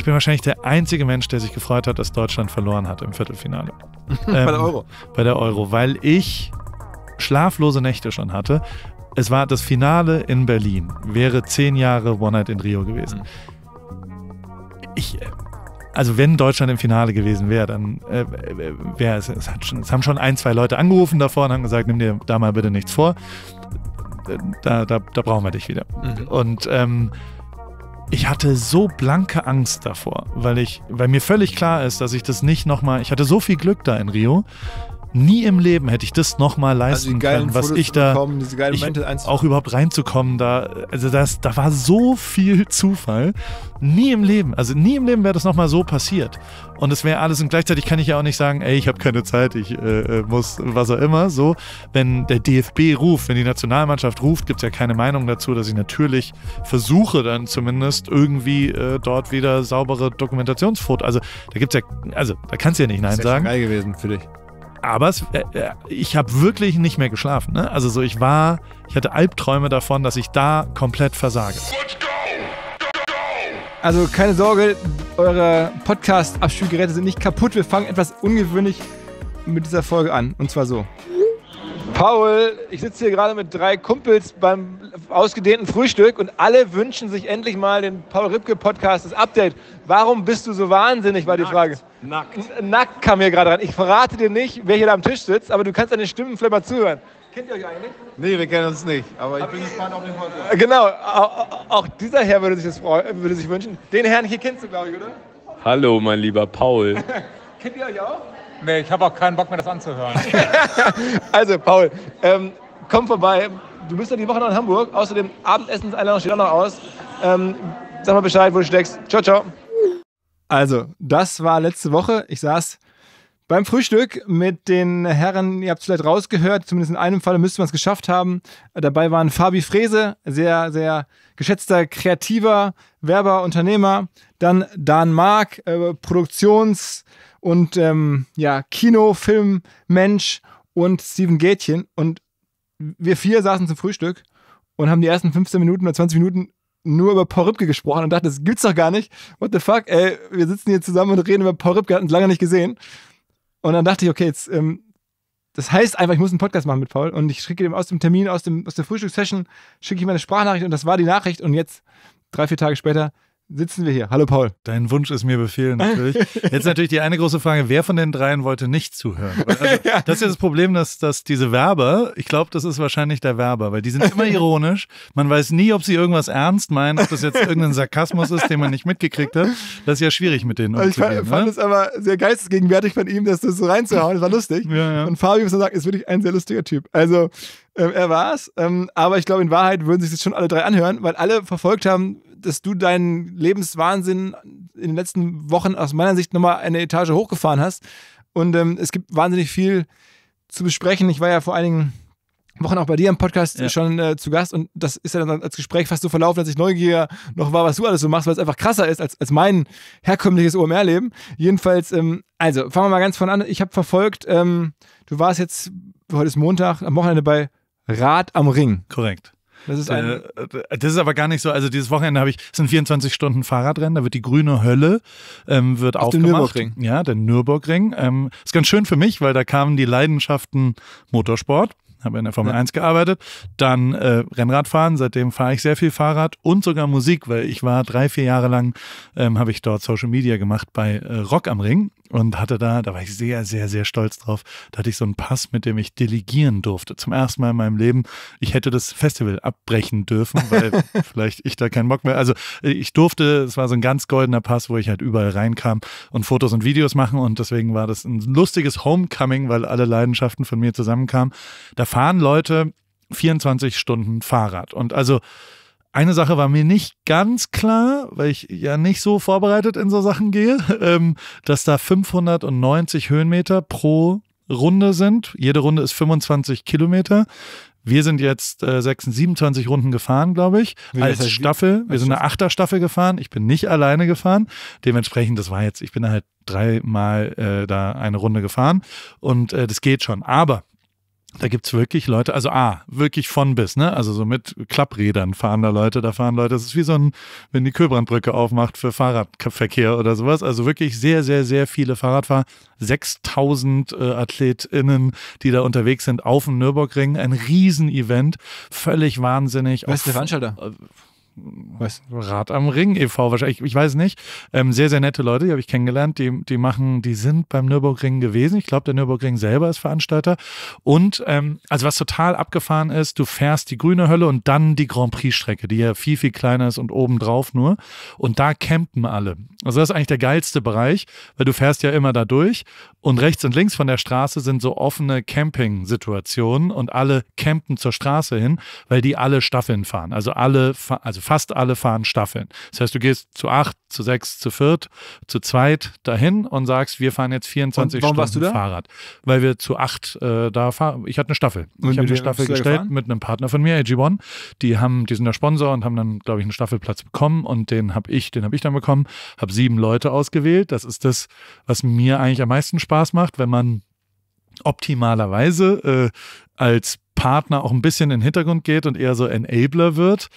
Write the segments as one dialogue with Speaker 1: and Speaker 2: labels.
Speaker 1: Ich bin wahrscheinlich der einzige Mensch, der sich gefreut hat, dass Deutschland verloren hat im Viertelfinale. Ähm, bei der ähm, Euro. Bei der Euro, weil ich schlaflose Nächte schon hatte. Es war das Finale in Berlin, wäre zehn Jahre One Night in Rio gewesen. Ich, äh, also wenn Deutschland im Finale gewesen wäre, dann äh, äh wäre es, es, schon, es, haben schon ein, zwei Leute angerufen davor und haben gesagt, nimm dir da mal bitte nichts vor. Äh, da, da, da brauchen wir dich wieder. Mhm. Und ähm, ich hatte so blanke Angst davor, weil ich, weil mir völlig klar ist, dass ich das nicht nochmal, ich hatte so viel Glück da in Rio, Nie im Leben hätte ich das nochmal also leisten also können, was Fotos ich da bekommen, ich, auch überhaupt reinzukommen. Da, also das, da war so viel Zufall. Nie im Leben, also nie im Leben wäre das nochmal so passiert. Und es wäre alles und gleichzeitig kann ich ja auch nicht sagen, ey, ich habe keine Zeit, ich äh, äh, muss was auch immer. So, wenn der DFB ruft, wenn die Nationalmannschaft ruft, gibt es ja keine Meinung dazu, dass ich natürlich versuche dann zumindest irgendwie äh, dort wieder saubere Dokumentationsfotos. Also da gibt es ja, also da kannst du ja nicht nein das ist sagen. geil gewesen für dich aber es, äh, äh ich habe wirklich nicht mehr geschlafen. Ne? Also so, ich war, ich hatte Albträume davon, dass ich da komplett versage. Let's go! Also keine Sorge,
Speaker 2: eure Podcast-Abspielgeräte sind nicht kaputt. Wir fangen etwas ungewöhnlich mit dieser Folge an. Und zwar so. Paul, ich sitze hier gerade mit drei Kumpels beim ausgedehnten Frühstück und alle wünschen sich endlich mal den Paul Ripke Podcast, das Update. Warum bist du so wahnsinnig, war die nackt, Frage. Nackt. nackt kam hier gerade rein. Ich verrate dir nicht, wer hier da am Tisch sitzt, aber du kannst an den Stimmen vielleicht mal zuhören. Kennt ihr euch eigentlich? Nee, wir kennen uns nicht, aber ich aber bin gespannt auf den Podcast. Äh, genau, auch dieser Herr würde sich das würde sich wünschen. Den Herrn hier kennst du, glaube ich, oder?
Speaker 1: Hallo, mein lieber Paul.
Speaker 2: kennt ihr euch auch? Nee, ich habe auch keinen Bock mehr, das anzuhören. also, Paul, ähm, komm vorbei. Du bist ja die Woche noch in Hamburg. Außerdem Abendessenseinladung steht auch noch aus. Ähm, sag mal Bescheid, wo du steckst. Ciao, ciao. Also, das war letzte Woche. Ich saß beim Frühstück mit den Herren, ihr habt es vielleicht rausgehört, zumindest in einem Fall müsste man es geschafft haben. Dabei waren Fabi Frese, sehr, sehr geschätzter kreativer Werber, Unternehmer. Dann Dan Mark, äh, Produktions- und ähm, ja, Kino, Film, Mensch und Steven Gätchen. Und wir vier saßen zum Frühstück und haben die ersten 15 Minuten oder 20 Minuten nur über Paul Ripke gesprochen und dachte, das gibt's doch gar nicht. What the fuck, ey, wir sitzen hier zusammen und reden über Paul Ripke, hatten uns lange nicht gesehen. Und dann dachte ich, okay, jetzt, ähm, das heißt einfach, ich muss einen Podcast machen mit Paul und ich schicke ihm aus dem Termin, aus, dem, aus der Frühstückssession, schicke ich meine Sprachnachricht und das war die Nachricht und jetzt, drei, vier Tage später, sitzen wir hier. Hallo
Speaker 1: Paul. Dein Wunsch ist mir Befehl natürlich. Jetzt natürlich die eine große Frage, wer von den dreien wollte nicht zuhören? Also, ja. Das ist ja das Problem, dass, dass diese Werber, ich glaube, das ist wahrscheinlich der Werber, weil die sind immer ironisch. Man weiß nie, ob sie irgendwas ernst meinen, ob das jetzt irgendein Sarkasmus ist, den man nicht mitgekriegt hat. Das ist ja schwierig mit denen umzugehen. Also ich fand, ne?
Speaker 2: es aber sehr geistesgegenwärtig von ihm, das so reinzuhauen. Das war lustig. Ja, ja. Und Fabio muss sagen, ist wirklich ein sehr lustiger Typ. Also, ähm, er war es. Ähm, aber ich glaube, in Wahrheit würden sich das schon alle drei anhören, weil alle verfolgt haben, dass du deinen Lebenswahnsinn in den letzten Wochen aus meiner Sicht nochmal eine Etage hochgefahren hast. Und ähm, es gibt wahnsinnig viel zu besprechen. Ich war ja vor einigen Wochen auch bei dir im Podcast ja. schon äh, zu Gast und das ist ja dann als Gespräch fast so verlaufen, dass ich neugier noch war, was du alles so machst, weil es einfach krasser ist als, als mein herkömmliches OMR-Leben. Jedenfalls, ähm, also fangen wir mal ganz von an. Ich habe verfolgt, ähm,
Speaker 1: du warst jetzt, heute ist Montag, am Wochenende bei Rad am Ring. Korrekt. Das ist, äh, ein äh, das ist aber gar nicht so. Also dieses Wochenende habe ich, es sind 24 Stunden Fahrradrennen, da wird die grüne Hölle ähm, wird Auf aufgemacht. Dem Nürburgring. Ja, der Nürburgring. Ähm, ist ganz schön für mich, weil da kamen die Leidenschaften Motorsport habe in der Formel ja. 1 gearbeitet, dann äh, Rennradfahren, seitdem fahre ich sehr viel Fahrrad und sogar Musik, weil ich war drei, vier Jahre lang, ähm, habe ich dort Social Media gemacht bei äh, Rock am Ring und hatte da, da war ich sehr, sehr, sehr stolz drauf, da hatte ich so einen Pass, mit dem ich delegieren durfte. Zum ersten Mal in meinem Leben. Ich hätte das Festival abbrechen dürfen, weil vielleicht ich da keinen Bock mehr. Also ich durfte, es war so ein ganz goldener Pass, wo ich halt überall reinkam und Fotos und Videos machen und deswegen war das ein lustiges Homecoming, weil alle Leidenschaften von mir zusammenkamen. Da fahren Leute 24 Stunden Fahrrad und also eine Sache war mir nicht ganz klar, weil ich ja nicht so vorbereitet in so Sachen gehe, ähm, dass da 590 Höhenmeter pro Runde sind. Jede Runde ist 25 Kilometer. Wir sind jetzt äh, 26, 27 Runden gefahren, glaube ich, Wie als heißt, Staffel. Wir sind eine Achterstaffel gefahren. Ich bin nicht alleine gefahren. Dementsprechend, das war jetzt, ich bin halt dreimal äh, da eine Runde gefahren und äh, das geht schon. Aber da gibt's wirklich Leute, also A, ah, wirklich von bis, ne? Also so mit Klapprädern fahren da Leute, da fahren Leute. Das ist wie so ein, wenn die Köbrandbrücke aufmacht für Fahrradverkehr oder sowas. Also wirklich sehr, sehr, sehr viele Fahrradfahrer. 6000 äh, AthletInnen, die da unterwegs sind auf dem Nürburgring. Ein Riesenevent. Völlig wahnsinnig. Wer ist der Veranstalter? Äh, weiß, Rad am Ring e.V. wahrscheinlich, ich weiß nicht. Ähm, sehr, sehr nette Leute, die habe ich kennengelernt, die, die machen, die sind beim Nürburgring gewesen. Ich glaube, der Nürburgring selber ist Veranstalter. Und ähm, also was total abgefahren ist, du fährst die grüne Hölle und dann die Grand Prix-Strecke, die ja viel, viel kleiner ist und obendrauf nur. Und da campen alle. Also das ist eigentlich der geilste Bereich, weil du fährst ja immer da durch und rechts und links von der Straße sind so offene Camping-Situationen und alle campen zur Straße hin, weil die alle Staffeln fahren. Also alle, also fast alle fahren Staffeln. Das heißt, du gehst zu acht, zu sechs, zu viert, zu zweit dahin und sagst, wir fahren jetzt 24 Stunden Fahrrad. Weil wir zu acht äh, da fahren. Ich hatte eine Staffel. Und ich habe die Staffel gestellt mit einem Partner von mir, AG1. Die haben, die sind der Sponsor und haben dann, glaube ich, einen Staffelplatz bekommen und den habe ich, den habe ich dann bekommen, habe sieben Leute ausgewählt. Das ist das, was mir eigentlich am meisten Spaß macht, wenn man optimalerweise äh, als Partner auch ein bisschen in den Hintergrund geht und eher so Enabler wird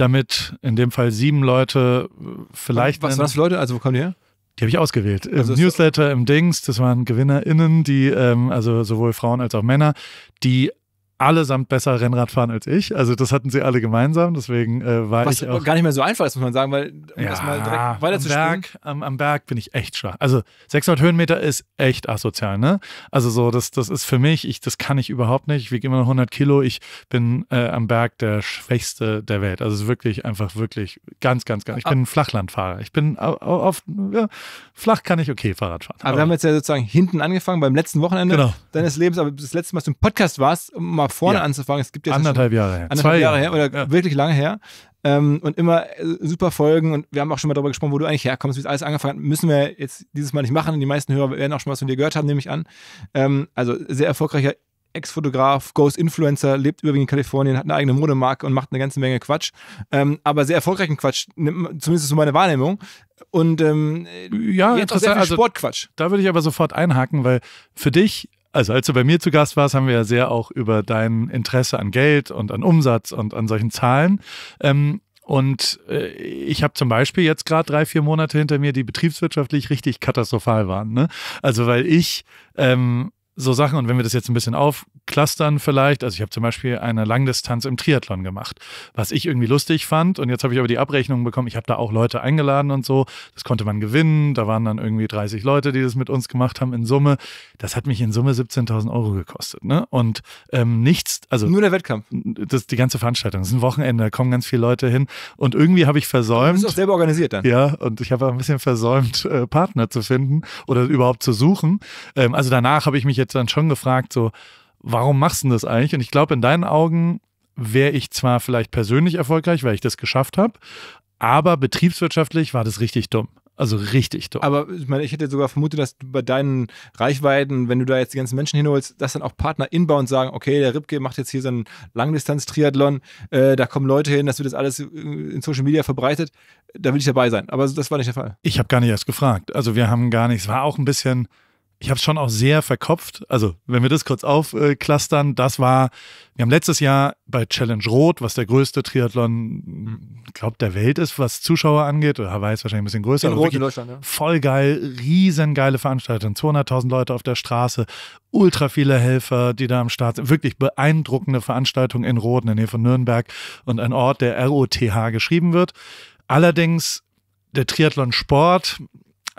Speaker 1: damit in dem Fall sieben Leute äh, vielleicht. Was, was das für
Speaker 2: Leute? Also wo kommen die her?
Speaker 1: Die habe ich ausgewählt. Im also Newsletter, im Dings, das waren GewinnerInnen, die, ähm, also sowohl Frauen als auch Männer, die allesamt besser Rennrad fahren als ich. Also das hatten sie alle gemeinsam, deswegen äh, war Was ich auch gar nicht mehr so einfach ist, muss man sagen, weil um ja, das mal direkt weiter am zu Berg, am, am, Berg bin ich echt schwach. Also 600 Höhenmeter ist echt asozial, ne? Also so, das, das ist für mich, ich, das kann ich überhaupt nicht. Ich wiege immer noch 100 Kilo. Ich bin äh, am Berg der Schwächste der Welt. Also es ist wirklich, einfach wirklich ganz, ganz, ganz. Ich bin ein Flachlandfahrer. Ich bin auf, ja, flach kann ich okay Fahrrad fahren. Aber, aber wir haben jetzt ja sozusagen hinten angefangen, beim letzten Wochenende genau.
Speaker 2: deines Lebens, aber das letzte Mal, dass du im Podcast warst, um mal ab vorne ja. anzufangen. Es gibt jetzt
Speaker 1: anderthalb Jahre her. Anderthalb Zwei Jahre her
Speaker 2: oder ja. wirklich lange her. Ähm, und immer äh, super Folgen. Und wir haben auch schon mal darüber gesprochen, wo du eigentlich herkommst, wie es alles angefangen hat. Müssen wir jetzt dieses Mal nicht machen. Die meisten Hörer werden auch schon was von dir gehört haben, nehme ich an. Ähm, also sehr erfolgreicher Ex-Fotograf, Ghost-Influencer, lebt übrigens in Kalifornien, hat eine eigene Modemarke und macht eine ganze Menge Quatsch. Ähm, aber sehr erfolgreichen Quatsch, zumindest so meine Wahrnehmung. Und ähm, ja, jetzt auch sehr viel also,
Speaker 1: Sportquatsch. Da würde ich aber sofort einhaken, weil für dich also als du bei mir zu Gast warst, haben wir ja sehr auch über dein Interesse an Geld und an Umsatz und an solchen Zahlen. Ähm, und äh, ich habe zum Beispiel jetzt gerade drei, vier Monate hinter mir, die betriebswirtschaftlich richtig katastrophal waren. Ne? Also weil ich ähm, so Sachen. Und wenn wir das jetzt ein bisschen aufklustern vielleicht, also ich habe zum Beispiel eine Langdistanz im Triathlon gemacht, was ich irgendwie lustig fand. Und jetzt habe ich aber die Abrechnung bekommen, ich habe da auch Leute eingeladen und so. Das konnte man gewinnen. Da waren dann irgendwie 30 Leute, die das mit uns gemacht haben in Summe. Das hat mich in Summe 17.000 Euro gekostet. Ne? Und ähm, nichts, also... Nur der Wettkampf. Das, die ganze Veranstaltung. Das ist ein Wochenende, da kommen ganz viele Leute hin. Und irgendwie habe ich versäumt... Du bist auch selber organisiert dann. Ja, und ich habe ein bisschen versäumt, äh, Partner zu finden oder überhaupt zu suchen. Ähm, also danach habe ich mich jetzt dann schon gefragt, so, warum machst du das eigentlich? Und ich glaube, in deinen Augen wäre ich zwar vielleicht persönlich erfolgreich, weil ich das geschafft habe, aber betriebswirtschaftlich war das richtig dumm. Also richtig dumm.
Speaker 2: Aber ich meine, ich hätte sogar vermutet, dass du bei deinen Reichweiten, wenn du da jetzt die ganzen Menschen hinholst, dass dann auch Partner inbound sagen, okay, der Ripke macht jetzt hier so einen Langdistanz-Triathlon, äh, da kommen Leute hin, dass wird das alles äh, in Social Media verbreitet, da will ich dabei sein. Aber das war nicht der Fall.
Speaker 1: Ich habe gar nicht erst gefragt. Also wir haben gar nicht, es war auch ein bisschen, ich habe es schon auch sehr verkopft. Also, wenn wir das kurz aufklustern, äh, das war, wir haben letztes Jahr bei Challenge Rot, was der größte Triathlon, hm. glaube der Welt ist, was Zuschauer angeht, oder Hawaii ist wahrscheinlich ein bisschen größer. In Rot in Deutschland, ja. Voll geil, riesengeile Veranstaltung, 200.000 Leute auf der Straße, ultra viele Helfer, die da am Start sind. Wirklich beeindruckende Veranstaltung in Rot, in der Nähe von Nürnberg und ein Ort, der ROTH geschrieben wird. Allerdings der Triathlon-Sport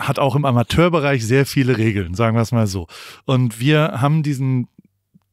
Speaker 1: hat auch im Amateurbereich sehr viele Regeln, sagen wir es mal so. Und wir haben diesen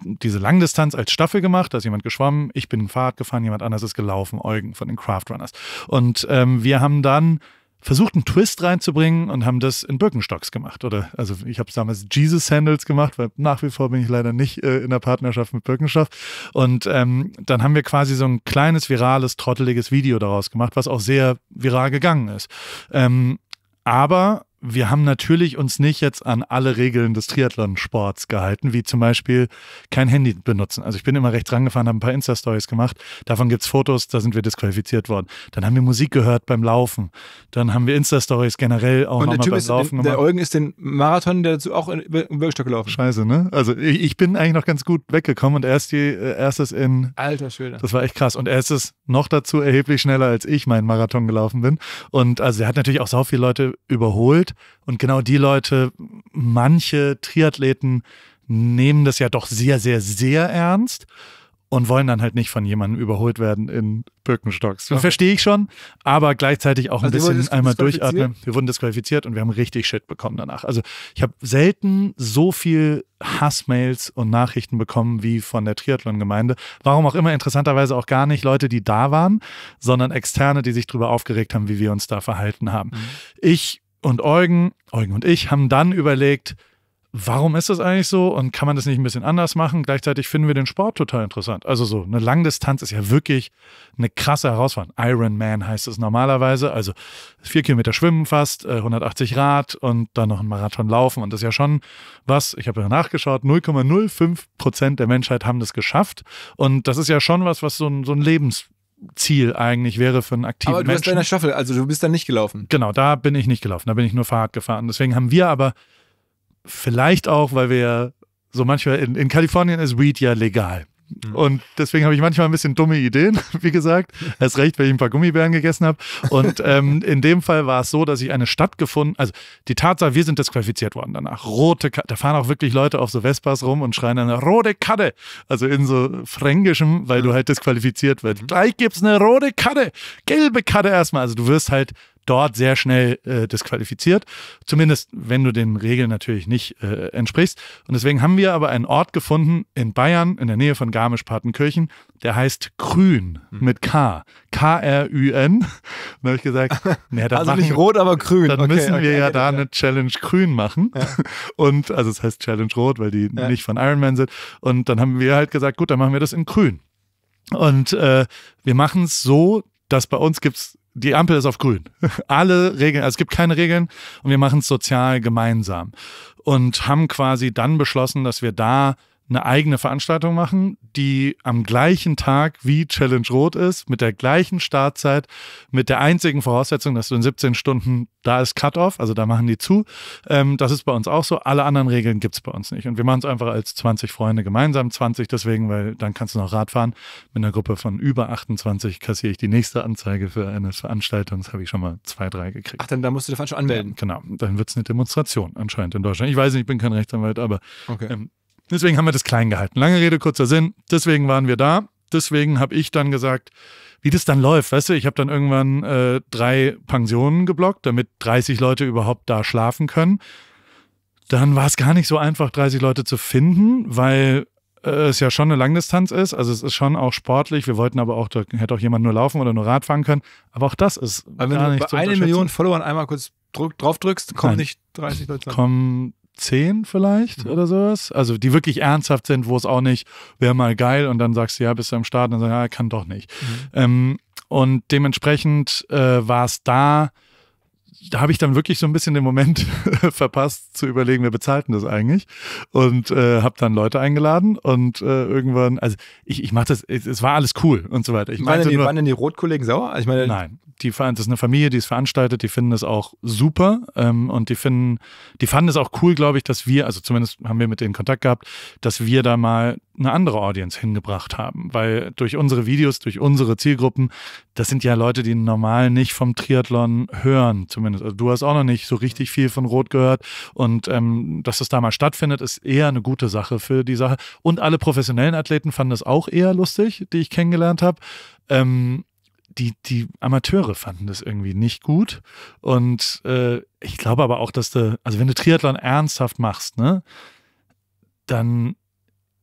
Speaker 1: diese Langdistanz als Staffel gemacht, da ist jemand geschwommen, ich bin Fahrrad gefahren, jemand anders ist gelaufen, Eugen von den Craft Runners. Und ähm, wir haben dann versucht, einen Twist reinzubringen und haben das in Birkenstocks gemacht. Oder also ich habe damals Jesus Handles gemacht, weil nach wie vor bin ich leider nicht äh, in der Partnerschaft mit Birkenstock. Und ähm, dann haben wir quasi so ein kleines, virales, trotteliges Video daraus gemacht, was auch sehr viral gegangen ist. Ähm, aber wir haben natürlich uns nicht jetzt an alle Regeln des Triathlonsports gehalten, wie zum Beispiel kein Handy benutzen. Also ich bin immer rechts rangefahren, habe ein paar Insta-Stories gemacht. Davon gibt's Fotos, da sind wir disqualifiziert worden. Dann haben wir Musik gehört beim Laufen. Dann haben wir Insta-Stories generell auch nochmal beim ist, Laufen gemacht. der Eugen ist den Marathon dazu auch im Wirkstock gelaufen. Scheiße, ne? Also ich, ich, bin eigentlich noch ganz gut weggekommen und erst die, äh, erstes in... Alter Schöner. Das war echt krass. Und erstes noch dazu erheblich schneller, als ich meinen Marathon gelaufen bin. Und also er hat natürlich auch sau viele Leute überholt. Welt. Und genau die Leute, manche Triathleten nehmen das ja doch sehr, sehr, sehr ernst und wollen dann halt nicht von jemandem überholt werden in Birkenstocks. Das Verstehe ich schon, aber gleichzeitig auch ein also bisschen einmal durchatmen. Wir wurden disqualifiziert und wir haben richtig Shit bekommen danach. Also ich habe selten so viel Hassmails und Nachrichten bekommen wie von der Triathlon-Gemeinde. Warum auch immer, interessanterweise auch gar nicht Leute, die da waren, sondern Externe, die sich darüber aufgeregt haben, wie wir uns da verhalten haben. Mhm. Ich und Eugen, Eugen und ich haben dann überlegt, warum ist das eigentlich so und kann man das nicht ein bisschen anders machen? Gleichzeitig finden wir den Sport total interessant. Also so eine Langdistanz ist ja wirklich eine krasse Herausforderung. Ironman heißt es normalerweise, also vier Kilometer schwimmen fast, 180 äh, Rad und dann noch ein Marathon laufen und das ist ja schon was, ich habe ja nachgeschaut, 0,05 Prozent der Menschheit haben das geschafft und das ist ja schon was, was so ein, so ein Lebens Ziel eigentlich wäre für einen aktiven Aber du Menschen. bist in der Staffel, also du bist da nicht gelaufen. Genau, da bin ich nicht gelaufen, da bin ich nur Fahrrad gefahren. Deswegen haben wir aber vielleicht auch, weil wir so manchmal in, in Kalifornien ist Weed ja legal. Mhm. Und deswegen habe ich manchmal ein bisschen dumme Ideen, wie gesagt. Erst recht, wenn ich ein paar Gummibären gegessen habe. Und ähm, in dem Fall war es so, dass ich eine Stadt gefunden, also die Tatsache, wir sind disqualifiziert worden danach. Rote Karte, da fahren auch wirklich Leute auf so Vespas rum und schreien eine rote Karte. Also in so fränkischem, weil du halt disqualifiziert wirst. Mhm. Gleich gibt es eine rote Karte, gelbe Karte erstmal. Also du wirst halt dort sehr schnell äh, disqualifiziert. Zumindest, wenn du den Regeln natürlich nicht äh, entsprichst. Und deswegen haben wir aber einen Ort gefunden in Bayern, in der Nähe von Garmisch-Partenkirchen, der heißt Grün hm. mit K. K-R-Ü-N. Dann habe ich gesagt, nee, dann also machen, nicht rot, aber grün. Dann okay, müssen okay, wir okay, ja da eine Challenge grün machen. Ja. Und, also es heißt Challenge rot, weil die ja. nicht von Iron Man sind. Und dann haben wir halt gesagt, gut, dann machen wir das in grün. Und äh, wir machen es so, dass bei uns gibt es die Ampel ist auf grün. Alle Regeln, also es gibt keine Regeln und wir machen es sozial gemeinsam. Und haben quasi dann beschlossen, dass wir da eine eigene Veranstaltung machen, die am gleichen Tag wie Challenge Rot ist, mit der gleichen Startzeit, mit der einzigen Voraussetzung, dass du in 17 Stunden, da ist Cut-Off, also da machen die zu. Ähm, das ist bei uns auch so. Alle anderen Regeln gibt es bei uns nicht. Und wir machen es einfach als 20 Freunde gemeinsam, 20 deswegen, weil dann kannst du noch Rad fahren. Mit einer Gruppe von über 28 kassiere ich die nächste Anzeige für eine Veranstaltung. Das habe ich schon mal zwei, drei gekriegt. Ach, dann da musst du dich schon anmelden. Ja, genau, dann wird es eine Demonstration anscheinend in Deutschland. Ich weiß nicht, ich bin kein Rechtsanwalt, aber okay. ähm, Deswegen haben wir das klein gehalten. Lange Rede, kurzer Sinn. Deswegen waren wir da. Deswegen habe ich dann gesagt, wie das dann läuft, weißt du, ich habe dann irgendwann äh, drei Pensionen geblockt, damit 30 Leute überhaupt da schlafen können. Dann war es gar nicht so einfach, 30 Leute zu finden, weil äh, es ja schon eine Langdistanz ist. Also es ist schon auch sportlich. Wir wollten aber auch, da hätte auch jemand nur laufen oder nur Rad fahren können. Aber auch das ist. Weil wenn du bei eine Million
Speaker 2: Followern einmal kurz drauf drückst, kommen Nein. nicht 30 Leute.
Speaker 1: Kommen zehn vielleicht mhm. oder sowas. Also die wirklich ernsthaft sind, wo es auch nicht, wäre mal geil und dann sagst du, ja, bist du am Start und dann sagst, du, ja, kann doch nicht. Mhm. Ähm, und dementsprechend äh, war es da da habe ich dann wirklich so ein bisschen den Moment verpasst zu überlegen, wer bezahlt denn das eigentlich? Und äh, habe dann Leute eingeladen und äh, irgendwann, also ich, ich mache das, es war alles cool und so weiter. Ich meine, die, nur, waren denn die Rotkollegen sauer? Ich meine, nein, die das ist eine Familie, die es veranstaltet, die finden es auch super ähm, und die finden, die fanden es auch cool, glaube ich, dass wir, also zumindest haben wir mit denen Kontakt gehabt, dass wir da mal eine andere Audience hingebracht haben. Weil durch unsere Videos, durch unsere Zielgruppen, das sind ja Leute, die normal nicht vom Triathlon hören, zumindest. Also du hast auch noch nicht so richtig viel von Rot gehört. Und ähm, dass das da mal stattfindet, ist eher eine gute Sache für die Sache. Und alle professionellen Athleten fanden das auch eher lustig, die ich kennengelernt habe. Ähm, die, die Amateure fanden das irgendwie nicht gut. Und äh, ich glaube aber auch, dass du, also wenn du Triathlon ernsthaft machst, ne, dann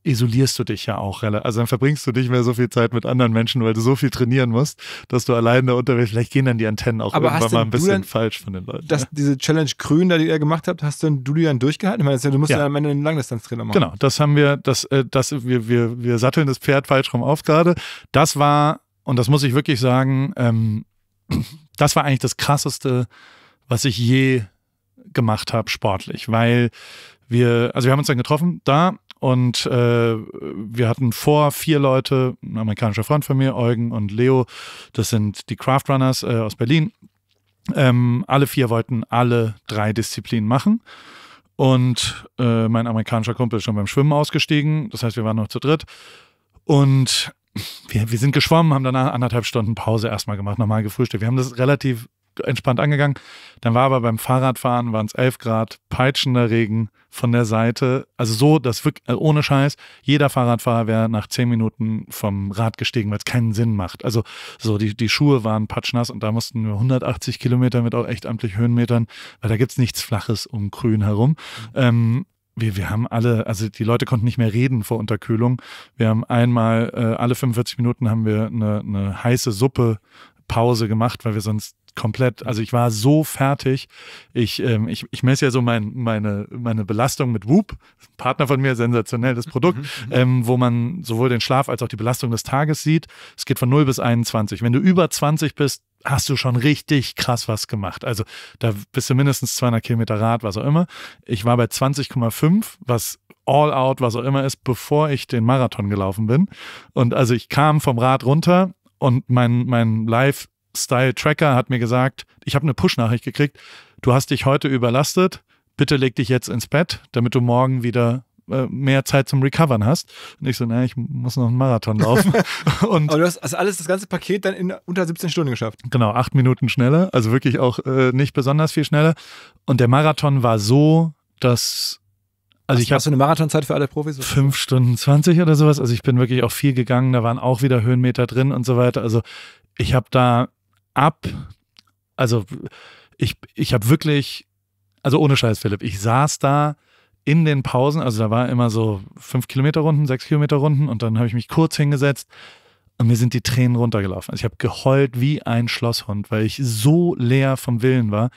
Speaker 1: isolierst du dich ja auch. relativ. Also dann verbringst du nicht mehr so viel Zeit mit anderen Menschen, weil du so viel trainieren musst, dass du alleine unterwegs, vielleicht gehen dann die Antennen auch Aber irgendwann mal ein bisschen falsch von den Leuten. Das, ja? Diese Challenge
Speaker 2: Grün, die ihr gemacht habt, hast denn du die dann durchgehalten? Ich meine, du musst ja, ja am Ende einen Langdistanztrainer machen. Genau,
Speaker 1: das haben wir, das, äh, das, wir, wir, wir satteln das Pferd falsch rum auf gerade. Das war, und das muss ich wirklich sagen, ähm, das war eigentlich das krasseste, was ich je gemacht habe, sportlich, weil wir, also wir haben uns dann getroffen da und äh, wir hatten vor vier Leute, ein amerikanischer Freund von mir, Eugen und Leo, das sind die Craft Runners äh, aus Berlin. Ähm, alle vier wollten alle drei Disziplinen machen. Und äh, mein amerikanischer Kumpel ist schon beim Schwimmen ausgestiegen. Das heißt, wir waren noch zu dritt. Und wir, wir sind geschwommen, haben danach anderthalb Stunden Pause erstmal gemacht, nochmal gefrühstückt. Wir haben das relativ entspannt angegangen. Dann war aber beim Fahrradfahren waren es 11 Grad, peitschender Regen von der Seite. Also so, dass wirklich, also ohne Scheiß, jeder Fahrradfahrer wäre nach 10 Minuten vom Rad gestiegen, weil es keinen Sinn macht. Also so, die, die Schuhe waren patschnass und da mussten wir 180 Kilometer mit auch echt amtlich Höhenmetern, weil da gibt es nichts Flaches um Grün herum. Mhm. Ähm, wir, wir haben alle, also die Leute konnten nicht mehr reden vor Unterkühlung. Wir haben einmal, äh, alle 45 Minuten haben wir eine, eine heiße Suppe Pause gemacht, weil wir sonst komplett, also ich war so fertig. Ich, ähm, ich, ich messe ja so mein, meine, meine Belastung mit Whoop, Partner von mir, sensationelles Produkt, mhm. mhm. ähm, wo man sowohl den Schlaf als auch die Belastung des Tages sieht. Es geht von 0 bis 21. Wenn du über 20 bist, hast du schon richtig krass was gemacht. Also da bist du mindestens 200 Kilometer Rad, was auch immer. Ich war bei 20,5, was all out, was auch immer ist, bevor ich den Marathon gelaufen bin. Und also ich kam vom Rad runter und mein, mein Live Style Tracker hat mir gesagt, ich habe eine Push-Nachricht gekriegt, du hast dich heute überlastet, bitte leg dich jetzt ins Bett, damit du morgen wieder äh, mehr Zeit zum Recovern hast. Und ich so, naja, ich muss noch einen Marathon laufen. und Aber du hast also alles, das ganze Paket dann in unter 17 Stunden geschafft. Genau, acht Minuten schneller, also wirklich auch äh, nicht besonders viel schneller. Und der Marathon war so, dass also hast, ich habe so eine Marathonzeit für alle Profis. Fünf Stunden 20 oder sowas. Also ich bin wirklich auch viel gegangen. Da waren auch wieder Höhenmeter drin und so weiter. Also ich habe da ab. Also ich, ich habe wirklich, also ohne Scheiß, Philipp, ich saß da in den Pausen, also da war immer so fünf Kilometer Runden, sechs Kilometer Runden und dann habe ich mich kurz hingesetzt und mir sind die Tränen runtergelaufen. Also ich habe geheult wie ein Schlosshund, weil ich so leer vom Willen war.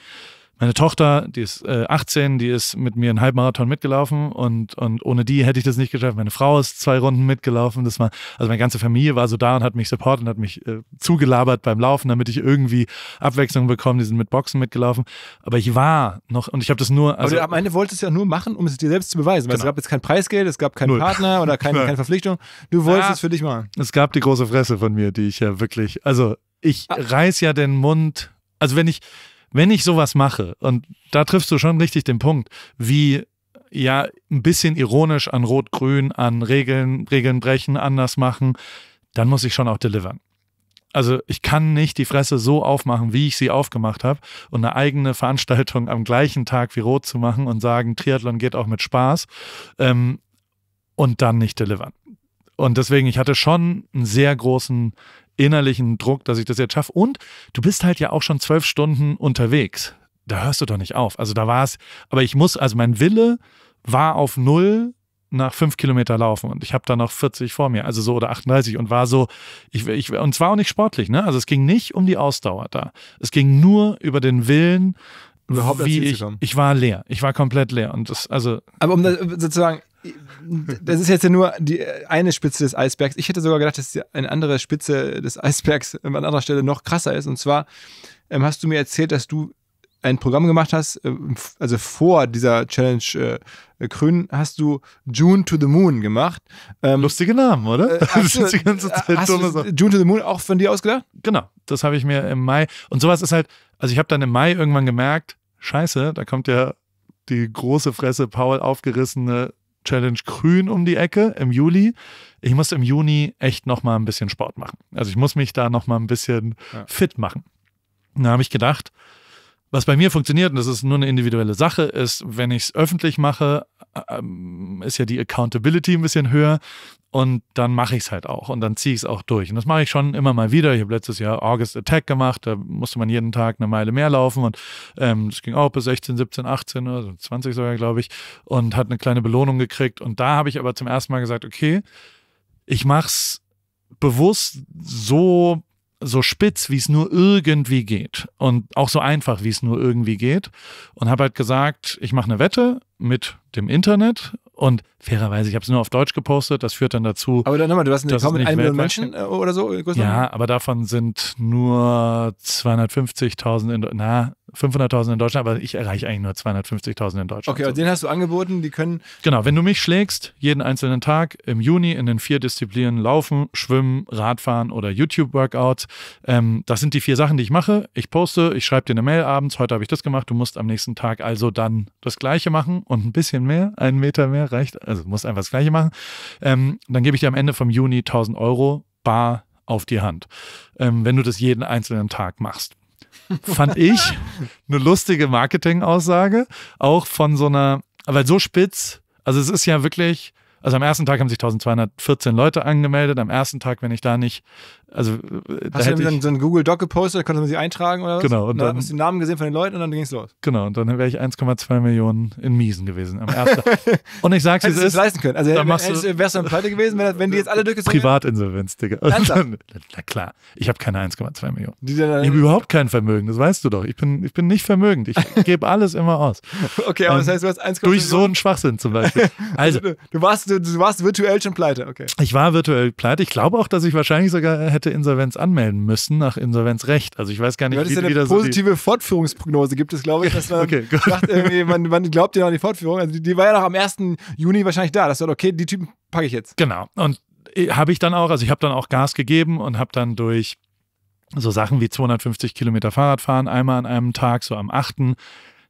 Speaker 1: Meine Tochter, die ist äh, 18, die ist mit mir einen Halbmarathon mitgelaufen und, und ohne die hätte ich das nicht geschafft. Meine Frau ist zwei Runden mitgelaufen. Das war, also meine ganze Familie war so da und hat mich supportet und hat mich äh, zugelabert beim Laufen, damit ich irgendwie Abwechslung bekomme. Die sind mit Boxen mitgelaufen. Aber ich war noch und ich habe das nur. Also,
Speaker 2: Aber am Ende wolltest du es ja nur machen, um es dir selbst zu beweisen. Weil genau. es gab
Speaker 1: jetzt kein Preisgeld, es gab keinen Null. Partner oder keine, keine, Verpflichtung. Du wolltest ja, es für dich machen. Es gab die große Fresse von mir, die ich ja wirklich. Also ich ah. reiß ja den Mund. Also wenn ich, wenn ich sowas mache, und da triffst du schon richtig den Punkt, wie ja ein bisschen ironisch an Rot-Grün, an Regeln, Regeln brechen, anders machen, dann muss ich schon auch delivern. Also ich kann nicht die Fresse so aufmachen, wie ich sie aufgemacht habe und eine eigene Veranstaltung am gleichen Tag wie Rot zu machen und sagen, Triathlon geht auch mit Spaß ähm, und dann nicht delivern. Und deswegen, ich hatte schon einen sehr großen innerlichen Druck, dass ich das jetzt schaffe. Und du bist halt ja auch schon zwölf Stunden unterwegs. Da hörst du doch nicht auf. Also da war es, aber ich muss, also mein Wille war auf null nach fünf Kilometer laufen und ich habe da noch 40 vor mir, also so oder 38 und war so, ich, ich und zwar auch nicht sportlich, ne? Also es ging nicht um die Ausdauer da. Es ging nur über den Willen, wie ich, ich war leer. Ich war komplett leer und das, also. Aber um das sozusagen das ist jetzt ja nur
Speaker 2: die äh, eine Spitze des Eisbergs. Ich hätte sogar gedacht, dass eine andere Spitze des Eisbergs ähm, an anderer Stelle noch krasser ist. Und zwar ähm, hast du mir erzählt, dass du ein Programm gemacht hast, ähm, also vor dieser Challenge äh, Grün, äh, hast du June to the Moon gemacht.
Speaker 1: Ähm, Lustige Namen, oder? Äh, das ist die ganze äh, Zeit hast dumme June to the Moon auch von dir ausgedacht? Genau, das habe ich mir im Mai. Und sowas ist halt, also ich habe dann im Mai irgendwann gemerkt, scheiße, da kommt ja die große Fresse Paul aufgerissene Challenge Grün um die Ecke im Juli. Ich muss im Juni echt nochmal ein bisschen Sport machen. Also ich muss mich da nochmal ein bisschen ja. fit machen. Da habe ich gedacht, was bei mir funktioniert, und das ist nur eine individuelle Sache, ist, wenn ich es öffentlich mache, äh, ähm, ist ja die Accountability ein bisschen höher und dann mache ich es halt auch und dann ziehe ich es auch durch. Und das mache ich schon immer mal wieder. Ich habe letztes Jahr August Attack gemacht, da musste man jeden Tag eine Meile mehr laufen und ähm, das ging auch bis 16, 17, 18 oder also 20 sogar, glaube ich, und hat eine kleine Belohnung gekriegt. Und da habe ich aber zum ersten Mal gesagt, okay, ich mache es bewusst so so spitz, wie es nur irgendwie geht und auch so einfach, wie es nur irgendwie geht. Und habe halt gesagt, ich mache eine Wette mit dem Internet und fairerweise, ich habe es nur auf Deutsch gepostet, das führt dann dazu. Aber dann nochmal, du hast eine Kaum mit einer Million Menschen äh, oder so? Äh, ja, aber davon sind nur 250.000, na, 500.000 in Deutschland, aber ich erreiche eigentlich nur 250.000 in Deutschland. Okay, und den hast du angeboten, die können. Genau, wenn du mich schlägst, jeden einzelnen Tag im Juni in den vier Disziplinen Laufen, Schwimmen, Radfahren oder YouTube-Workouts. Ähm, das sind die vier Sachen, die ich mache. Ich poste, ich schreibe dir eine Mail abends, heute habe ich das gemacht, du musst am nächsten Tag also dann das Gleiche machen und ein bisschen mehr, einen Meter mehr reicht, also musst einfach das Gleiche machen. Ähm, dann gebe ich dir am Ende vom Juni 1000 Euro bar auf die Hand, ähm, wenn du das jeden einzelnen Tag machst. fand ich eine lustige Marketingaussage. Auch von so einer, weil so spitz, also es ist ja wirklich, also am ersten Tag haben sich 1214 Leute angemeldet. Am ersten Tag, wenn ich da nicht also, äh, Hast da du dann
Speaker 2: so einen Google Doc gepostet, da konnte man sie eintragen oder was? Genau. Und, dann, dann hast du den Namen gesehen von den Leuten und dann ging es los.
Speaker 1: Genau, und dann wäre ich 1,2 Millionen in Miesen gewesen am ersten. und ich sag's, wie es leisten können. Also, dann wärst du,
Speaker 2: wärst du dann pleite gewesen, wenn, wenn die jetzt alle durchgezogen
Speaker 1: Privatinsolvenz, Digga. Dann, na klar, ich habe keine 1,2 Millionen. ich habe überhaupt kein Vermögen, das weißt du doch. Ich bin, ich bin nicht vermögend. Ich gebe alles immer aus. Okay, aber ähm, das heißt, du hast 1,2 Millionen. Durch so einen Schwachsinn zum Beispiel. Also, also- du, warst, du, du warst virtuell schon pleite, okay. Ich war virtuell pleite. Ich glaube auch, dass ich wahrscheinlich sogar hätte äh, hätte Insolvenz anmelden müssen nach Insolvenzrecht. Also ich weiß gar nicht, ja, wie, ja wie das positive
Speaker 2: so Fortführungsprognose gibt es, glaube ich. Dass man, okay, sagt, man, man, glaubt ja noch an die Fortführung. Also die, die war ja noch am 1. Juni wahrscheinlich da. Das sagt, halt okay, die Typen packe ich jetzt.
Speaker 1: Genau. Und äh, habe ich dann auch, also ich habe dann auch Gas gegeben und habe dann durch so Sachen wie 250 Kilometer Fahrradfahren einmal an einem Tag, so am 8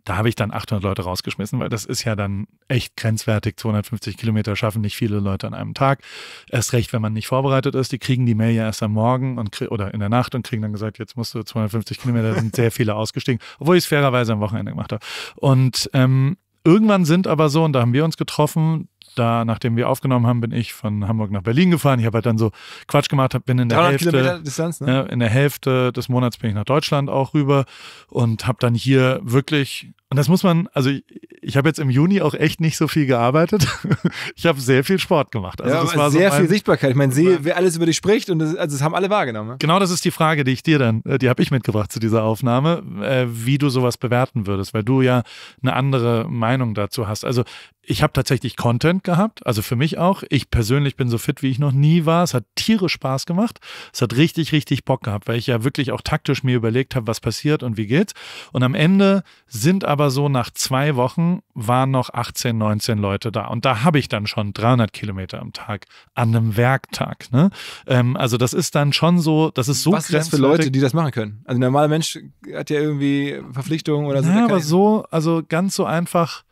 Speaker 1: da habe ich dann 800 Leute rausgeschmissen, weil das ist ja dann echt grenzwertig. 250 Kilometer schaffen nicht viele Leute an einem Tag. Erst recht, wenn man nicht vorbereitet ist. Die kriegen die Mail ja erst am Morgen und oder in der Nacht und kriegen dann gesagt, jetzt musst du 250 Kilometer, sind sehr viele ausgestiegen, obwohl ich es fairerweise am Wochenende gemacht habe. Und ähm, Irgendwann sind aber so, und da haben wir uns getroffen, da, nachdem wir aufgenommen haben, bin ich von Hamburg nach Berlin gefahren. Ich habe halt dann so Quatsch gemacht, bin in der Hälfte Distanz, ne? in der Hälfte des Monats bin ich nach Deutschland auch rüber und habe dann hier wirklich und das muss man, also ich, ich habe jetzt im Juni auch echt nicht so viel gearbeitet. ich habe sehr viel Sport gemacht. Also ja, das war sehr so mein, viel Sichtbarkeit. Ich meine, sehe,
Speaker 2: wer alles über dich spricht und das, also das haben alle wahrgenommen. Ne?
Speaker 1: Genau, das ist die Frage, die ich dir dann, äh, die habe ich mitgebracht zu dieser Aufnahme, äh, wie du sowas bewerten würdest, weil du ja eine andere Meinung dazu hast. Also ich habe tatsächlich Content gehabt, also für mich auch. Ich persönlich bin so fit, wie ich noch nie war. Es hat Tiere Spaß gemacht. Es hat richtig, richtig Bock gehabt, weil ich ja wirklich auch taktisch mir überlegt habe, was passiert und wie geht's. Und am Ende sind aber aber so nach zwei Wochen waren noch 18, 19 Leute da. Und da habe ich dann schon 300 Kilometer am Tag an einem Werktag. Ne? Ähm, also das ist dann schon so, das ist so Was ist für Leute, die das machen können? Also ein normaler Mensch hat ja irgendwie Verpflichtungen oder so. Ja, aber so, also ganz so einfach.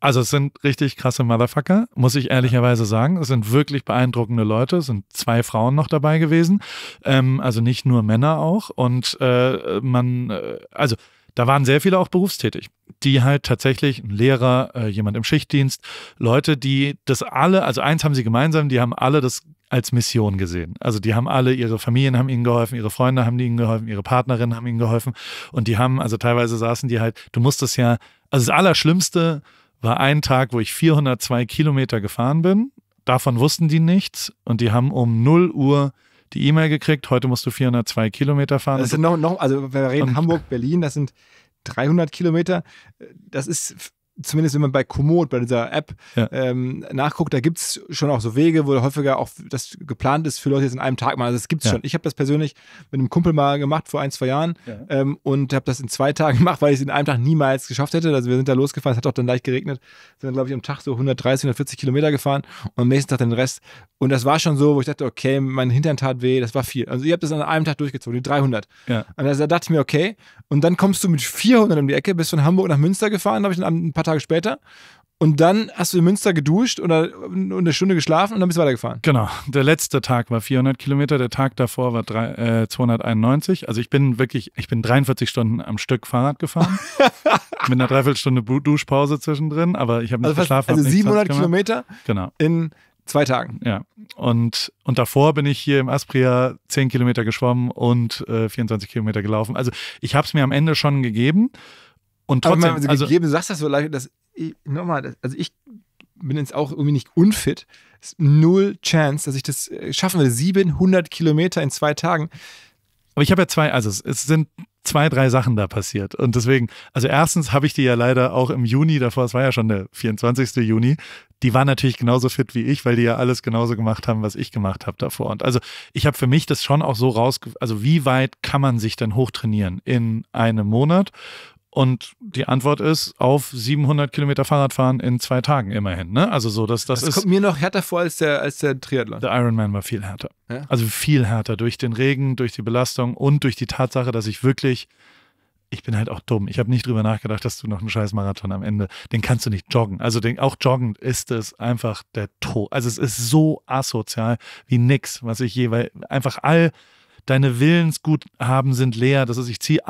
Speaker 1: Also es sind richtig krasse Motherfucker, muss ich ehrlicherweise sagen. Es sind wirklich beeindruckende Leute. Es sind zwei Frauen noch dabei gewesen. Ähm, also nicht nur Männer auch. Und äh, man, äh, also da waren sehr viele auch berufstätig, die halt tatsächlich ein Lehrer, äh, jemand im Schichtdienst, Leute, die das alle, also eins haben sie gemeinsam, die haben alle das als Mission gesehen. Also die haben alle, ihre Familien haben ihnen geholfen, ihre Freunde haben ihnen geholfen, ihre Partnerinnen haben ihnen geholfen und die haben, also teilweise saßen die halt, du musstest ja, also das Allerschlimmste war ein Tag, wo ich 402 Kilometer gefahren bin, davon wussten die nichts und die haben um 0 Uhr die E-Mail gekriegt, heute musst du 402 Kilometer fahren. Das sind
Speaker 2: noch, noch also wir reden Hamburg, Berlin, das sind 300 Kilometer. Das ist zumindest wenn man bei Komoot, bei dieser App, ja. ähm, nachguckt, da gibt es schon auch so Wege, wo häufiger auch das geplant ist für Leute jetzt in einem Tag mal. Also das gibt es ja. schon. Ich habe das persönlich mit einem Kumpel mal gemacht vor ein, zwei Jahren ja. ähm, und habe das in zwei Tagen gemacht, weil ich es in einem Tag niemals geschafft hätte. Also wir sind da losgefahren, es hat auch dann leicht geregnet. Sind dann, glaube ich, am Tag so 130, 140 Kilometer gefahren und am nächsten Tag den Rest. Und das war schon so, wo ich dachte, okay, mein Hintern tat weh, das war viel. Also ihr habt das an einem Tag durchgezogen, die 300. Und also da dachte ich mir, okay. Und dann kommst du mit 400 um die Ecke, bist von Hamburg nach Münster gefahren, habe ich dann ein paar Tage später. Und dann hast du in Münster geduscht oder eine Stunde geschlafen und dann bist du weitergefahren.
Speaker 1: Genau. Der letzte Tag war 400 Kilometer, der Tag davor war 3, äh, 291. Also ich bin wirklich, ich bin 43 Stunden am Stück Fahrrad gefahren. mit einer Dreiviertelstunde Duschpause zwischendrin, aber ich habe nicht also geschlafen. Also 700 Kilometer genau. in zwei Tagen. Ja. Und, und davor bin ich hier im Aspria 10 Kilometer geschwommen und äh, 24 Kilometer gelaufen. Also ich habe es mir am Ende schon gegeben. Und trotzdem, Aber man, also, also gegeben,
Speaker 2: du sagst das so leicht, dass ich, nochmal, also ich bin jetzt auch irgendwie nicht unfit. Null
Speaker 1: Chance, dass ich das äh, schaffen will. 700 Kilometer in zwei Tagen. Aber ich habe ja zwei, also es sind zwei, drei Sachen da passiert. Und deswegen, also erstens habe ich die ja leider auch im Juni davor, es war ja schon der 24. Juni, die waren natürlich genauso fit wie ich, weil die ja alles genauso gemacht haben, was ich gemacht habe davor. Und also ich habe für mich das schon auch so raus, also wie weit kann man sich denn hochtrainieren in einem Monat? Und die Antwort ist auf 700 Kilometer Fahrradfahren in zwei Tagen immerhin. Ne? Also so, dass das, das ist. kommt mir noch härter vor als der, als der Triathlon. Der Ironman war viel härter. Ja? Also viel härter durch den Regen, durch die Belastung und durch die Tatsache, dass ich wirklich ich bin halt auch dumm. Ich habe nicht drüber nachgedacht, dass du noch einen scheiß Marathon am Ende, den kannst du nicht joggen. Also den, auch joggen ist es einfach der Tod. Also es ist so asozial wie nix, was ich je, weil einfach all deine Willensguthaben sind leer. Das ist, ich ziehe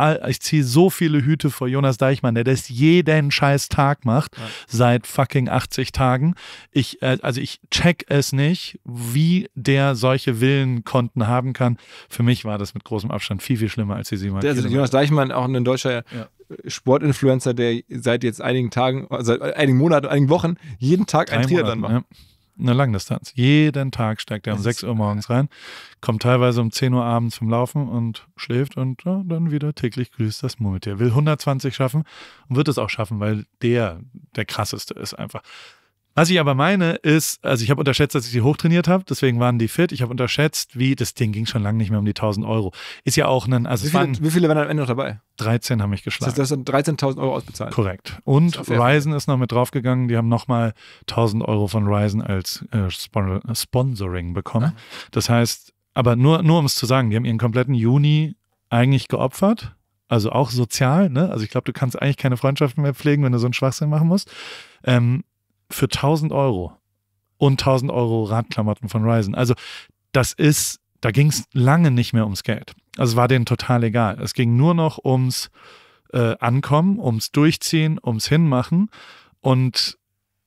Speaker 1: zieh so viele Hüte vor Jonas Deichmann, der das jeden scheiß Tag macht, ja. seit fucking 80 Tagen. Ich, äh, also ich check es nicht, wie der solche Willenkonten haben kann. Für mich war das mit großem Abstand viel, viel schlimmer, als sie sie mal der, also Jonas
Speaker 2: Deichmann, auch ein deutscher äh, ja. Sportinfluencer, der seit jetzt einigen Tagen,
Speaker 1: seit also einigen Monaten, einigen Wochen jeden Tag einen Triathlon macht. Ja eine Langdistanz. Jeden Tag steigt er um 6 Uhr morgens rein, kommt teilweise um 10 Uhr abends zum Laufen und schläft und ja, dann wieder täglich grüßt das Murmeltier. Will 120 schaffen und wird es auch schaffen, weil der der krasseste ist einfach. Was ich aber meine ist, also ich habe unterschätzt, dass ich die hochtrainiert habe, deswegen waren die fit. Ich habe unterschätzt, wie das Ding ging schon lange nicht mehr um die 1000 Euro. Ist ja auch ein, also wie viele, waren, wie viele waren am Ende noch dabei? 13 haben mich geschlagen. Das
Speaker 2: heißt, das sind 13.000 Euro ausbezahlt. Korrekt. Und ist Ryzen
Speaker 1: ist noch mit draufgegangen. Die haben nochmal 1000 Euro von Ryzen als äh, Spon äh, Sponsoring bekommen. Ah. Das heißt, aber nur, nur um es zu sagen, die haben ihren kompletten Juni eigentlich geopfert. Also auch sozial, ne? Also ich glaube, du kannst eigentlich keine Freundschaften mehr pflegen, wenn du so einen Schwachsinn machen musst. Ähm, für 1000 Euro und 1000 Euro Radklamotten von Ryzen. Also das ist, da ging es lange nicht mehr ums Geld. Also es war denen total egal. Es ging nur noch ums äh, Ankommen, ums Durchziehen, ums Hinmachen. Und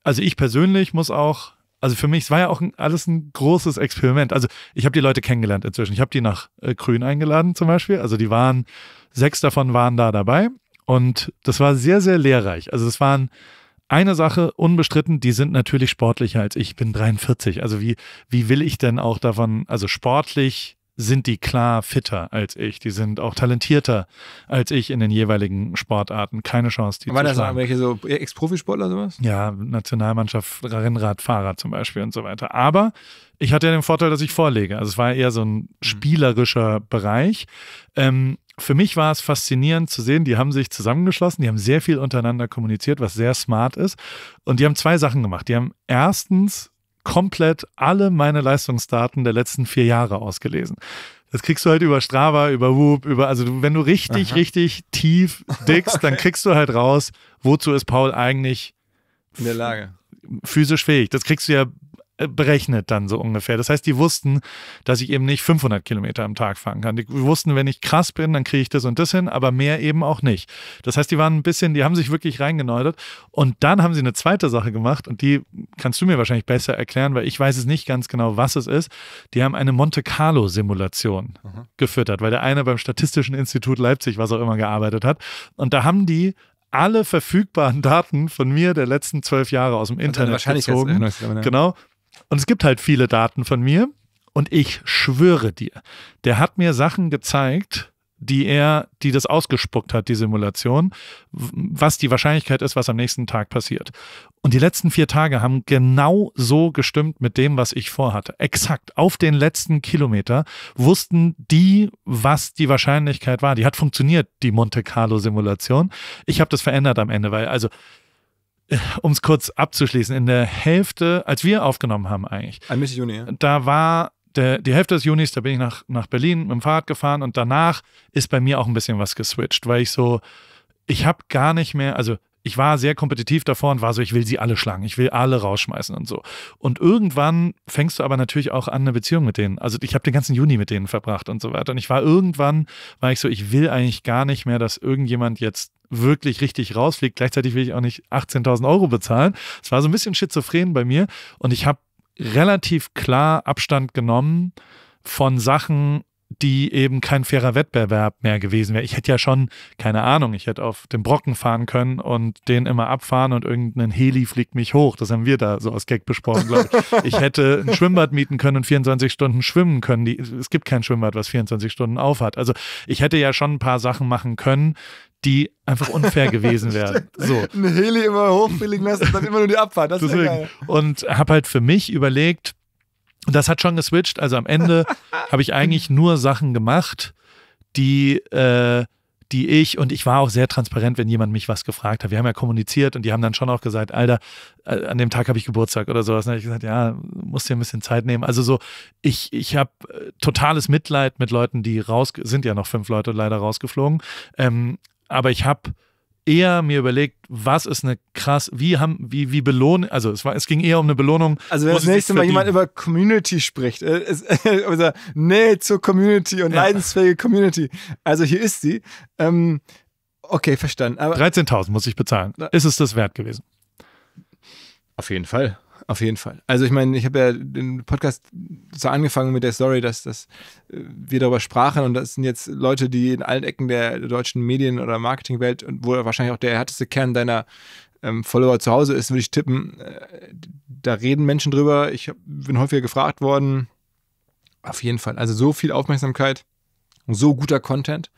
Speaker 1: also ich persönlich muss auch, also für mich, es war ja auch ein, alles ein großes Experiment. Also ich habe die Leute kennengelernt inzwischen. Ich habe die nach äh, Grün eingeladen zum Beispiel. Also die waren, sechs davon waren da dabei. Und das war sehr, sehr lehrreich. Also es waren eine Sache unbestritten, die sind natürlich sportlicher als ich, ich bin 43. Also wie, wie will ich denn auch davon, also sportlich sind die klar fitter als ich. Die sind auch talentierter als ich in den jeweiligen Sportarten. Keine Chance, die War zu das schlagen. welche
Speaker 2: so äh, Ex-Profisportler
Speaker 1: sowas? Ja, Nationalmannschaft, Rennradfahrer zum Beispiel und so weiter. Aber ich hatte ja den Vorteil, dass ich vorlege. Also es war eher so ein mhm. spielerischer Bereich. Ähm, für mich war es faszinierend zu sehen, die haben sich zusammengeschlossen, die haben sehr viel untereinander kommuniziert, was sehr smart ist. Und die haben zwei Sachen gemacht. Die haben erstens komplett alle meine Leistungsdaten der letzten vier Jahre ausgelesen. Das kriegst du halt über Strava, über Whoop, über, also wenn du richtig, Aha. richtig tief dickst, okay. dann kriegst du halt raus, wozu ist Paul eigentlich in der Lage. Physisch fähig. Das kriegst du ja äh, berechnet dann so ungefähr. Das heißt, die wussten, dass ich eben nicht 500 Kilometer am Tag fahren kann. Die wussten, wenn ich krass bin, dann kriege ich das und das hin, aber mehr eben auch nicht. Das heißt, die waren ein bisschen, die haben sich wirklich reingenäudert. Und dann haben sie eine zweite Sache gemacht und die kannst du mir wahrscheinlich besser erklären, weil ich weiß es nicht ganz genau, was es ist. Die haben eine Monte Carlo Simulation mhm. gefüttert, weil der eine beim Statistischen Institut Leipzig, was auch immer, gearbeitet hat. Und da haben die alle verfügbaren Daten von mir der letzten zwölf Jahre aus dem Internet also gezogen. Genau, und es gibt halt viele Daten von mir. Und ich schwöre dir, der hat mir Sachen gezeigt, die er, die das ausgespuckt hat, die Simulation, was die Wahrscheinlichkeit ist, was am nächsten Tag passiert. Und die letzten vier Tage haben genau so gestimmt mit dem, was ich vorhatte. Exakt auf den letzten Kilometer wussten die, was die Wahrscheinlichkeit war. Die hat funktioniert, die Monte Carlo Simulation. Ich habe das verändert am Ende, weil also um es kurz abzuschließen, in der Hälfte, als wir aufgenommen haben eigentlich. Mitte Juni, ja. Da war der, die Hälfte des Junis, da bin ich nach, nach Berlin mit dem Fahrrad gefahren und danach ist bei mir auch ein bisschen was geswitcht, weil ich so, ich habe gar nicht mehr, also ich war sehr kompetitiv davor und war so, ich will sie alle schlagen, ich will alle rausschmeißen und so. Und irgendwann fängst du aber natürlich auch an, eine Beziehung mit denen. Also ich habe den ganzen Juni mit denen verbracht und so weiter. Und ich war irgendwann, war ich so, ich will eigentlich gar nicht mehr, dass irgendjemand jetzt wirklich richtig rausfliegt. Gleichzeitig will ich auch nicht 18.000 Euro bezahlen. Es war so ein bisschen schizophren bei mir und ich habe relativ klar Abstand genommen von Sachen, die eben kein fairer Wettbewerb mehr gewesen wäre. Ich hätte ja schon, keine Ahnung, ich hätte auf den Brocken fahren können und den immer abfahren und irgendein Heli fliegt mich hoch. Das haben wir da so aus Gag besprochen, glaube ich. Ich hätte ein Schwimmbad mieten können und 24 Stunden schwimmen können. Die, es gibt kein Schwimmbad, was 24 Stunden auf hat. Also ich hätte ja schon ein paar Sachen machen können, die einfach unfair gewesen wären. So.
Speaker 2: Ein Heli immer hochfliegen lassen und dann immer nur die Abfahrt. Das ist
Speaker 1: Und habe halt für mich überlegt, und das hat schon geswitcht. Also am Ende habe ich eigentlich nur Sachen gemacht, die, äh, die ich, und ich war auch sehr transparent, wenn jemand mich was gefragt hat. Wir haben ja kommuniziert und die haben dann schon auch gesagt, Alter, äh, an dem Tag habe ich Geburtstag oder sowas. dann habe ich gesagt, ja, musst dir ein bisschen Zeit nehmen. Also so, ich, ich habe äh, totales Mitleid mit Leuten, die raus, sind ja noch fünf Leute leider rausgeflogen. Ähm, aber ich habe eher mir überlegt, was ist eine krass, wie haben, wie, wie belohnen, also es, war, es ging eher um eine Belohnung. Also wenn das nächste Mal jemand
Speaker 2: über Community spricht, äh, ist, äh, also Nähe zur Community und ja. leidensfähige Community, also hier ist sie. Ähm, okay, verstanden.
Speaker 1: 13.000 muss ich bezahlen. Ist es das wert gewesen?
Speaker 2: Auf jeden Fall auf jeden Fall. Also ich meine, ich habe ja den Podcast so angefangen mit der Story, dass, dass äh, wir darüber sprachen und das sind jetzt Leute, die in allen Ecken der deutschen Medien- oder Marketingwelt und wo wahrscheinlich auch der härteste Kern deiner ähm, Follower zu Hause ist, würde ich tippen. Äh, da reden Menschen drüber. Ich hab, bin häufiger gefragt worden. Auf jeden Fall. Also so viel Aufmerksamkeit, und so guter Content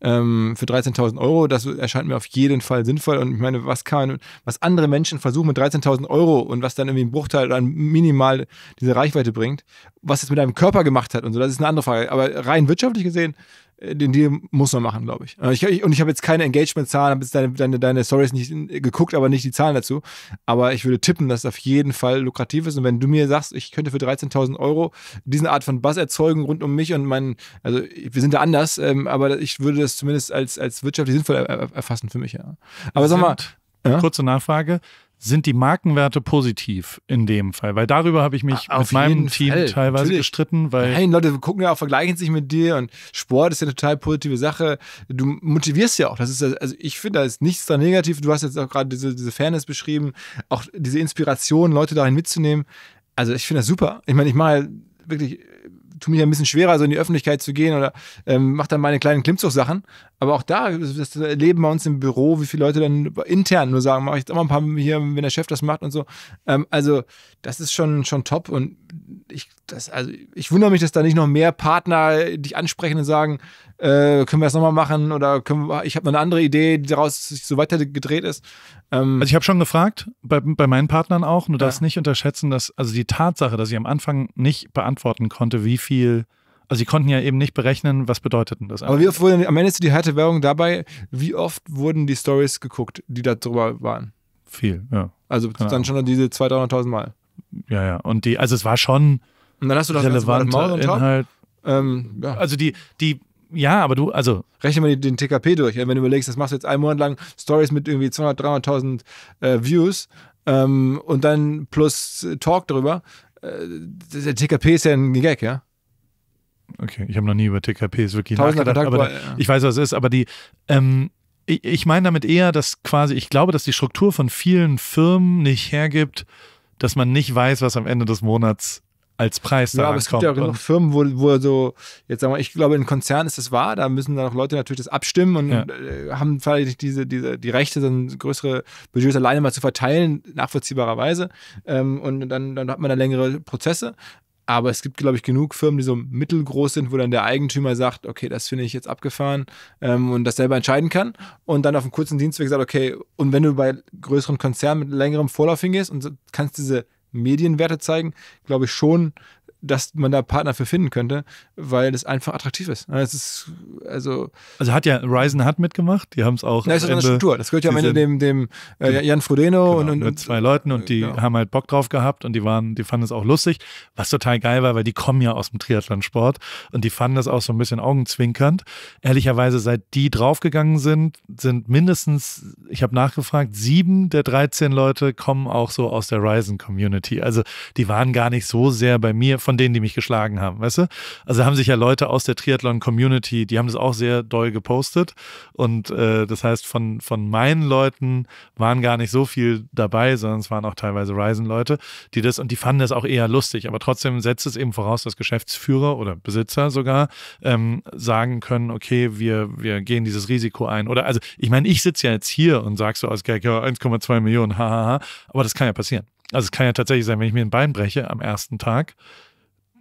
Speaker 2: ähm, für 13.000 Euro. Das erscheint mir auf jeden Fall sinnvoll. Und ich meine, was kann man, was andere Menschen versuchen mit 13.000 Euro und was dann irgendwie ein Bruchteil oder minimal diese Reichweite bringt, was es mit deinem Körper gemacht hat und so, das ist eine andere Frage. Aber rein wirtschaftlich gesehen, äh, den Deal muss man machen, glaube ich. Äh, ich, ich und ich habe jetzt keine Engagement-Zahlen, habe jetzt deine, deine, deine Stories nicht äh, geguckt, aber nicht die Zahlen dazu. Aber ich würde tippen, dass es auf jeden Fall lukrativ ist. Und wenn du mir sagst, ich könnte für 13.000 Euro diesen Art von Buzz erzeugen rund um mich und meinen, also wir sind da anders, ähm, aber ich würde
Speaker 1: das zumindest als, als wirtschaftlich sinnvoll er, er, erfassen für mich. Ja. Aber das sag mal. Ja? Kurze Nachfrage sind die Markenwerte positiv in dem Fall? Weil darüber habe ich mich auf mit meinem Team Fall. teilweise Natürlich. gestritten. Weil Nein, Leute gucken ja auch, vergleichen sich mit dir und Sport ist ja eine total positive Sache.
Speaker 2: Du motivierst ja auch. Das ist, also ich finde, da ist nichts da negativ. Du hast jetzt auch gerade diese, diese Fairness beschrieben, auch diese Inspiration, Leute dahin mitzunehmen. Also ich finde das super. Ich meine, ich mache halt wirklich äh, tue mich ein bisschen schwerer, so in die Öffentlichkeit zu gehen oder ähm, mache dann meine kleinen Klimmzugsachen. Aber auch da, das erleben wir uns im Büro, wie viele Leute dann intern nur sagen, mache ich jetzt auch mal ein paar hier, wenn der Chef das macht und so. Ähm, also, das ist schon, schon top. Und ich, das, also, ich wundere mich, dass da nicht noch mehr Partner dich ansprechen und sagen, äh, können wir das nochmal machen oder wir, ich habe noch eine andere Idee, die daraus so weiter gedreht ist.
Speaker 1: Ähm, also ich habe schon gefragt, bei, bei, meinen Partnern auch, nur ja. das nicht unterschätzen, dass, also die Tatsache, dass ich am Anfang nicht beantworten konnte, wie viel also sie konnten ja eben nicht berechnen, was bedeutet denn das. Aber wie
Speaker 2: oft wurde, am Ende ist die harte Werbung dabei, wie oft wurden die Stories geguckt, die da drüber waren? Viel, ja. Also genau. dann schon diese 200.000, 300.000 Mal.
Speaker 1: Ja, ja. Und die, also es war schon und dann hast du das relevante Inhalt.
Speaker 2: Ähm, ja. Also die, die, ja, aber du, also. Rechne mal den TKP durch. Wenn du überlegst, das machst du jetzt einen Monat lang Stories mit irgendwie 200.000, 300.000 äh, Views ähm, und dann plus Talk drüber. Äh, der TKP
Speaker 1: ist ja ein Gag, ja? Okay, ich habe noch nie über TKPs wirklich Tausender nachgedacht. Aber war, Ich weiß, was es ist, aber die, ähm, ich, ich meine damit eher, dass quasi, ich glaube, dass die Struktur von vielen Firmen nicht hergibt, dass man nicht weiß, was am Ende des Monats als Preis da Ja, aber es gibt ja auch noch
Speaker 2: Firmen, wo, wo so, jetzt sagen wir, ich glaube, in Konzernen ist das wahr, da müssen dann auch Leute natürlich das abstimmen und ja. Äh, haben vielleicht diese, diese, die Rechte, dann größere Budgets alleine mal zu verteilen, nachvollziehbarerweise. Ähm, und dann, dann hat man da längere Prozesse. Aber es gibt, glaube ich, genug Firmen, die so mittelgroß sind, wo dann der Eigentümer sagt, okay, das finde ich jetzt abgefahren ähm, und das selber entscheiden kann. Und dann auf einem kurzen Dienstweg sagt, okay, und wenn du bei größeren Konzernen mit längerem Vorlauf hingehst und kannst diese Medienwerte zeigen, glaube ich schon, dass man da Partner für finden könnte, weil es einfach attraktiv ist. ist also, also
Speaker 1: hat ja, Ryzen hat mitgemacht, die haben es auch. Na, ist eine Struktur. Das gehört ja am Ende dem, dem äh, genau. Jan Frodeno genau, und, und, mit zwei Leuten und die genau. haben halt Bock drauf gehabt und die waren, die fanden es auch lustig, was total geil war, weil die kommen ja aus dem Triathlonsport und die fanden das auch so ein bisschen augenzwinkernd. Ehrlicherweise, seit die draufgegangen sind, sind mindestens, ich habe nachgefragt, sieben der 13 Leute kommen auch so aus der Ryzen Community. Also die waren gar nicht so sehr bei mir von von denen, die mich geschlagen haben, weißt du? Also haben sich ja Leute aus der Triathlon-Community, die haben das auch sehr doll gepostet. Und äh, das heißt, von, von meinen Leuten waren gar nicht so viel dabei, sondern es waren auch teilweise Ryzen-Leute, die das und die fanden das auch eher lustig. Aber trotzdem setzt es eben voraus, dass Geschäftsführer oder Besitzer sogar ähm, sagen können, okay, wir, wir gehen dieses Risiko ein. Oder also, ich meine, ich sitze ja jetzt hier und sag so als Gag, ja, 1,2 Millionen, hahaha. Ha, ha. Aber das kann ja passieren. Also es kann ja tatsächlich sein, wenn ich mir ein Bein breche am ersten Tag,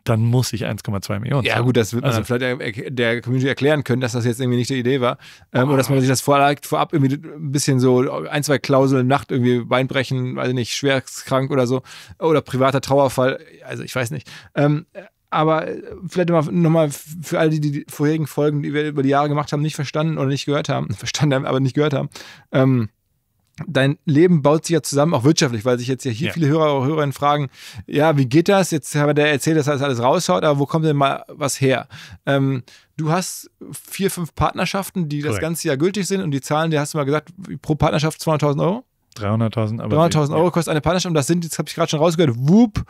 Speaker 1: dann muss ich 1,2 Millionen. Ja, gut, das wird man also.
Speaker 2: vielleicht der Community erklären können, dass das jetzt irgendwie nicht die Idee war. Ähm, Oder dass man sich das vorlag, vorab irgendwie ein bisschen so ein, zwei Klauseln, Nacht irgendwie Beinbrechen, weiß ich nicht, schwerstkrank oder so. Oder privater Trauerfall. Also ich weiß nicht. Ähm, aber äh, vielleicht nochmal für alle, die die vorherigen Folgen, die wir über die Jahre gemacht haben, nicht verstanden oder nicht gehört haben, verstanden haben, aber nicht gehört haben. Ähm, dein Leben baut sich ja zusammen, auch wirtschaftlich, weil sich jetzt ja hier ja. viele Hörer und Hörerinnen fragen, ja, wie geht das? Jetzt hat der erzählt, dass das alles rausschaut, aber wo kommt denn mal was her? Ähm, du hast vier, fünf Partnerschaften, die Correct. das ganze Jahr gültig sind und die Zahlen, die hast du mal gesagt, pro Partnerschaft 200.000 Euro?
Speaker 1: 300.000, aber.
Speaker 2: Euro kostet eine Partnerschaft und das sind, jetzt habe ich gerade schon rausgehört, whoop,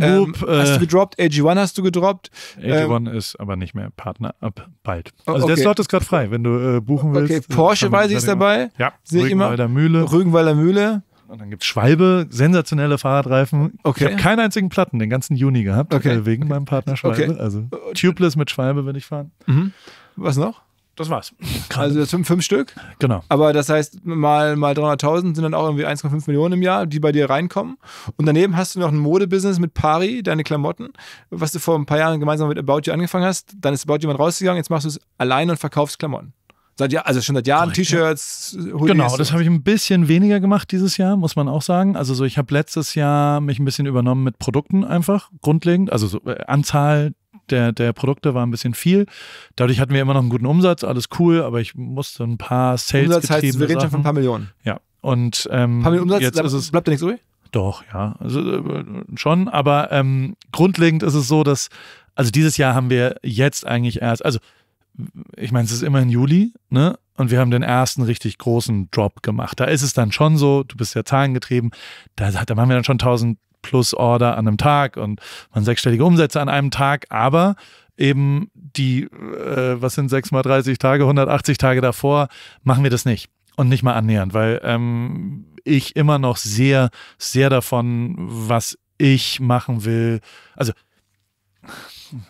Speaker 2: ähm, äh. hast du gedroppt?
Speaker 1: AG1 hast du gedroppt? AG1 ähm, ist aber nicht mehr Partner ab bald. Oh, also okay. der Slot ist gerade frei, wenn du äh, buchen willst. Okay, äh, Porsche weiß ich ist dabei. Ja, Sehe Rügenwalder immer. Mühle. Rügenwalder Mühle. Und dann gibt es Schwalbe, sensationelle Fahrradreifen. Okay. Ich habe keinen einzigen Platten den ganzen Juni gehabt, okay. äh, wegen okay. meinem Partner Schwalbe. Also äh, tubeless mit Schwalbe will ich fahren. Mhm. Was noch?
Speaker 2: das war's. Also das sind fünf Stück. Genau. Aber das heißt, mal, mal 300.000 sind dann auch irgendwie 1,5 Millionen im Jahr, die bei dir reinkommen. Und daneben hast du noch ein Modebusiness mit Pari, deine Klamotten, was du vor ein paar Jahren gemeinsam mit About You angefangen hast. Dann ist About You jemand rausgegangen, jetzt machst du es allein und verkaufst Klamotten. Seit, also schon seit Jahren T-Shirts, Hoodies. Genau, das habe
Speaker 1: ich ein bisschen weniger gemacht dieses Jahr, muss man auch sagen. Also so, ich habe letztes Jahr mich ein bisschen übernommen mit Produkten einfach, grundlegend. Also so, äh, Anzahl der, der Produkte war ein bisschen viel. Dadurch hatten wir immer noch einen guten Umsatz, alles cool, aber ich musste ein paar Sales Umsatz heißt, wir reden schon von ein paar Millionen. Ja. Und ähm, paar Umsatz, jetzt ist es, bleibt da nichts übrig? Doch, ja. Also, äh, schon, aber ähm, grundlegend ist es so, dass, also dieses Jahr haben wir jetzt eigentlich erst, also ich meine, es ist immerhin Juli, ne? Und wir haben den ersten richtig großen Drop gemacht. Da ist es dann schon so, du bist ja zahlengetrieben, da, da machen wir dann schon 1000 plus Order an einem Tag und man sechsstellige Umsätze an einem Tag, aber eben die, äh, was sind 6 mal 30 Tage, 180 Tage davor, machen wir das nicht. Und nicht mal annähernd, weil ähm, ich immer noch sehr, sehr davon, was ich machen will. Also,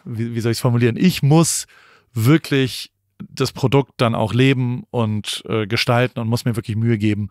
Speaker 1: wie, wie soll ich es formulieren? Ich muss wirklich das Produkt dann auch leben und äh, gestalten und muss mir wirklich Mühe geben,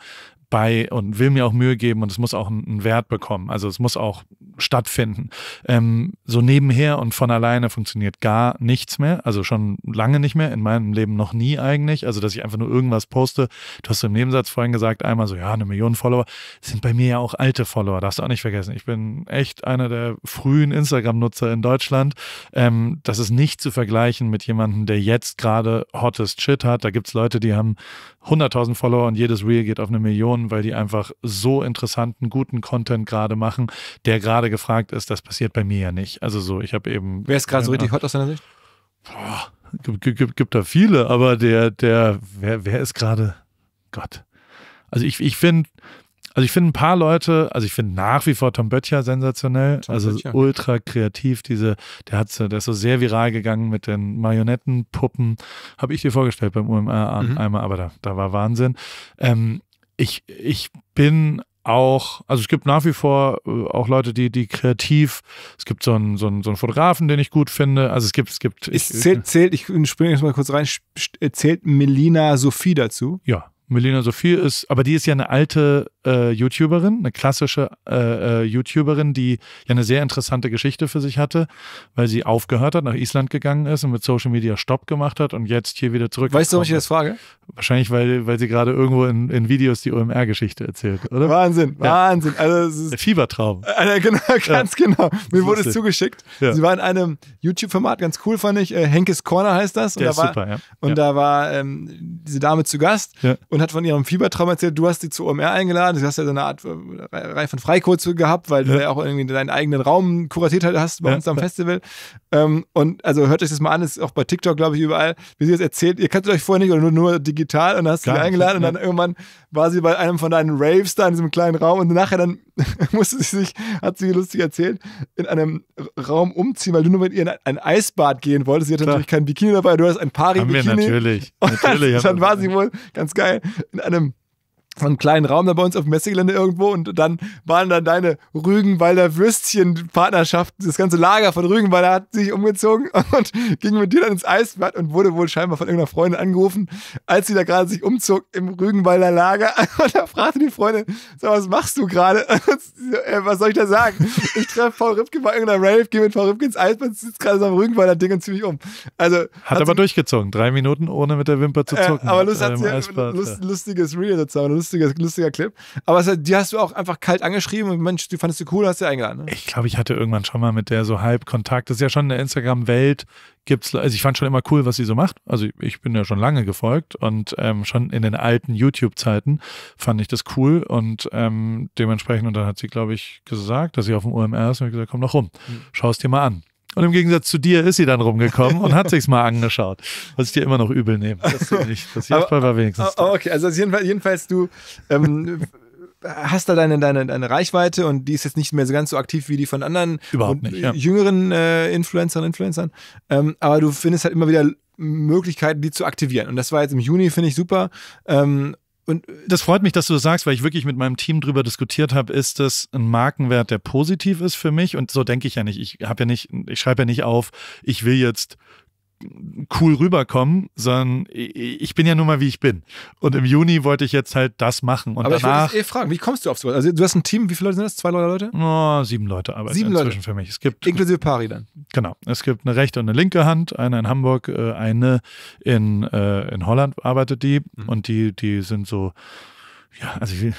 Speaker 1: bei und will mir auch Mühe geben und es muss auch einen Wert bekommen. Also es muss auch stattfinden. Ähm, so nebenher und von alleine funktioniert gar nichts mehr. Also schon lange nicht mehr, in meinem Leben noch nie eigentlich. Also dass ich einfach nur irgendwas poste. Du hast im Nebensatz vorhin gesagt, einmal so, ja, eine Million Follower. Das sind bei mir ja auch alte Follower, darfst du auch nicht vergessen. Ich bin echt einer der frühen Instagram-Nutzer in Deutschland. Ähm, das ist nicht zu vergleichen mit jemandem, der jetzt gerade hottest Shit hat. Da gibt es Leute, die haben 100.000 Follower und jedes Reel geht auf eine Million, weil die einfach so interessanten, guten Content gerade machen, der gerade gefragt ist. Das passiert bei mir ja nicht. Also so, ich habe eben. Wer ist gerade so richtig hot aus deiner Sicht? Boah, gibt, gibt, gibt da viele, aber der, der, wer, wer ist gerade? Gott. Also ich, ich finde, also ich finde ein paar Leute, also ich finde nach wie vor Tom Böttcher sensationell, Tom also Böttcher. ultra kreativ, diese, der hat der ist so sehr viral gegangen mit den Marionettenpuppen, habe ich dir vorgestellt beim UMR mhm. einmal, aber da, da war Wahnsinn. Ähm, ich, ich bin auch, also es gibt nach wie vor äh, auch Leute, die, die kreativ, es gibt so einen, so einen, so einen Fotografen, den ich gut finde. Also es gibt, es gibt. Ich, zählt,
Speaker 2: zählt, ich springe jetzt mal kurz rein, äh, zählt Melina Sophie dazu?
Speaker 1: Ja. Melina Sophie ist, aber die ist ja eine alte äh, YouTuberin, eine klassische äh, äh, YouTuberin, die ja eine sehr interessante Geschichte für sich hatte, weil sie aufgehört hat, nach Island gegangen ist und mit Social Media Stopp gemacht hat und jetzt hier wieder zurück. Weißt du, warum ich das frage? Wahrscheinlich, weil, weil sie gerade irgendwo in, in Videos die OMR-Geschichte erzählt, oder? Wahnsinn,
Speaker 2: ja. Wahnsinn. Also,
Speaker 1: Der Fiebertraum.
Speaker 2: Alter, äh, genau, ganz ja. genau. Mir wurde es zugeschickt. Ja. Sie war in einem YouTube-Format, ganz cool fand ich. Äh, Henkes Corner heißt das. Und Der da war, super, ja. Und da war ähm, diese Dame zu Gast. Ja und hat von ihrem Fiebertraum erzählt. Du hast sie zu OMR eingeladen. Du hast ja so eine Art äh, Reihe von Freikurze gehabt, weil ja. du ja auch irgendwie deinen eigenen Raum kuratiert halt hast bei ja. uns am Festival. Ähm, und also hört euch das mal an. Ist auch bei TikTok, glaube ich, überall, wie sie das erzählt. Ihr kanntet euch vorher nicht oder nur, nur digital und dann hast Klar, sie eingeladen. Und dann irgendwann war sie bei einem von deinen Raves da in diesem kleinen Raum und nachher dann musste sie sich, hat sie lustig erzählt, in einem Raum umziehen, weil du nur mit ihr in ein Eisbad gehen wolltest. Sie hatte Klar. natürlich kein Bikini dabei. Du hast ein Pari-Bikini. Natürlich. Und natürlich. Dann war sie wohl ganz geil in einem einen kleinen Raum da bei uns auf dem Messegelände irgendwo und dann waren dann deine Rügenwalder Würstchen-Partnerschaft, das ganze Lager von Rügenwalder hat sich umgezogen und ging mit dir dann ins Eisbad und wurde wohl scheinbar von irgendeiner Freundin angerufen, als sie da gerade sich umzog im Rügenwalder Lager und da fragte die Freundin, sag, was machst du gerade? Äh, was soll ich da sagen? Ich treffe Frau Rübke bei irgendeiner Rave, gehe mit Frau Rübke ins Eisbad, sitzt gerade so am Rügenwalder Ding und mich um. Also, hat, hat aber sie,
Speaker 1: durchgezogen, drei Minuten ohne mit der Wimper zu äh, zucken. Äh, aber Lust, hat sie, Eisbad, lust,
Speaker 2: ja. lustiges Real sozusagen, lustiger, lustiger Clip. Aber es, die hast du auch einfach kalt angeschrieben und Mensch, die fandest du cool, hast du eingeladen.
Speaker 1: Ne? Ich glaube, ich hatte irgendwann schon mal mit der so halb Kontakt. Das ist ja schon in der Instagram-Welt gibt's, also ich fand schon immer cool, was sie so macht. Also ich bin ja schon lange gefolgt und ähm, schon in den alten YouTube-Zeiten fand ich das cool und ähm, dementsprechend, und dann hat sie, glaube ich, gesagt, dass sie auf dem OMR ist und ich gesagt, komm noch rum, hm. schau es dir mal an. Und im Gegensatz zu dir ist sie dann rumgekommen und hat sich's mal angeschaut. Was ich dir immer noch übel nehme. Das, nicht, das Jasper war wenigstens.
Speaker 2: Oh, oh okay, also jedenfalls, jedenfalls du ähm, hast da deine, deine, deine Reichweite und die ist jetzt nicht mehr so ganz so aktiv wie die von anderen Überhaupt nicht, ja. jüngeren äh, Influencern und Influencern. Ähm, aber du findest halt immer wieder Möglichkeiten, die zu aktivieren. Und das war
Speaker 1: jetzt im Juni, finde ich super. Ähm, und das freut mich, dass du das sagst, weil ich wirklich mit meinem Team drüber diskutiert habe, ist das ein Markenwert, der positiv ist für mich? Und so denke ich ja nicht. Ich habe ja nicht, ich schreibe ja nicht auf, ich will jetzt cool rüberkommen, sondern ich bin ja nur mal wie ich bin. Und im Juni wollte ich jetzt halt das machen. Und aber danach, ich wollte
Speaker 2: eh fragen, wie kommst du auf sowas?
Speaker 1: Also du hast ein Team, wie viele Leute sind das? Zwei Leute? Oh, sieben Leute arbeiten sieben inzwischen Leute. für mich. Es gibt, Inklusive Pari dann. Genau. Es gibt eine rechte und eine linke Hand, eine in Hamburg, äh, eine in, äh, in Holland arbeitet die mhm. und die, die sind so ja, also wir,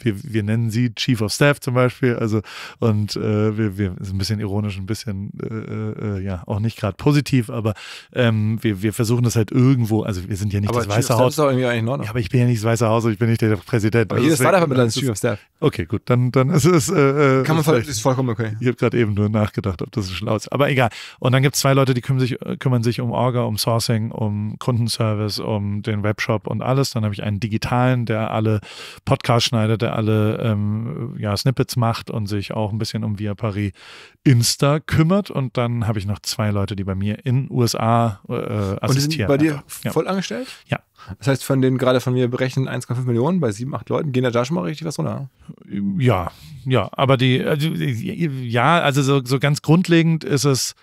Speaker 1: wir, wir nennen sie Chief of Staff zum Beispiel, also und äh, wir, wir ist ein bisschen ironisch, ein bisschen äh, äh, ja auch nicht gerade positiv, aber ähm, wir, wir versuchen das halt irgendwo, also wir sind ja nicht aber das Chief Weiße Haus. Ist irgendwie eigentlich Ja, aber ich bin ja nicht das Weiße Haus und ich bin nicht der Präsident. Aber also jedes Startup-Mittel ist äh, Chief of Staff. Okay, gut, dann, dann ist es. Äh, äh Kann man voll, ist vollkommen okay. Ich habe gerade eben nur nachgedacht, ob das so schlau ist. Aber egal. Und dann gibt es zwei Leute, die kümmern sich, äh, kümmern sich um Orga, um Sourcing, um Kundenservice, um den Webshop und alles. Dann habe ich einen digitalen, der alle tolle Podcast-Schneider, der alle ähm, ja, Snippets macht und sich auch ein bisschen um Via Paris Insta kümmert. Und dann habe ich noch zwei Leute, die bei mir in USA äh, assistieren. Und die sind bei dir also, ja. voll angestellt?
Speaker 2: Ja. Das heißt, von den gerade von mir berechneten 1,5 Millionen bei sieben, acht Leuten gehen da schon mal richtig was runter.
Speaker 1: Ja, ja, aber die, also, ja, also so, so ganz grundlegend ist es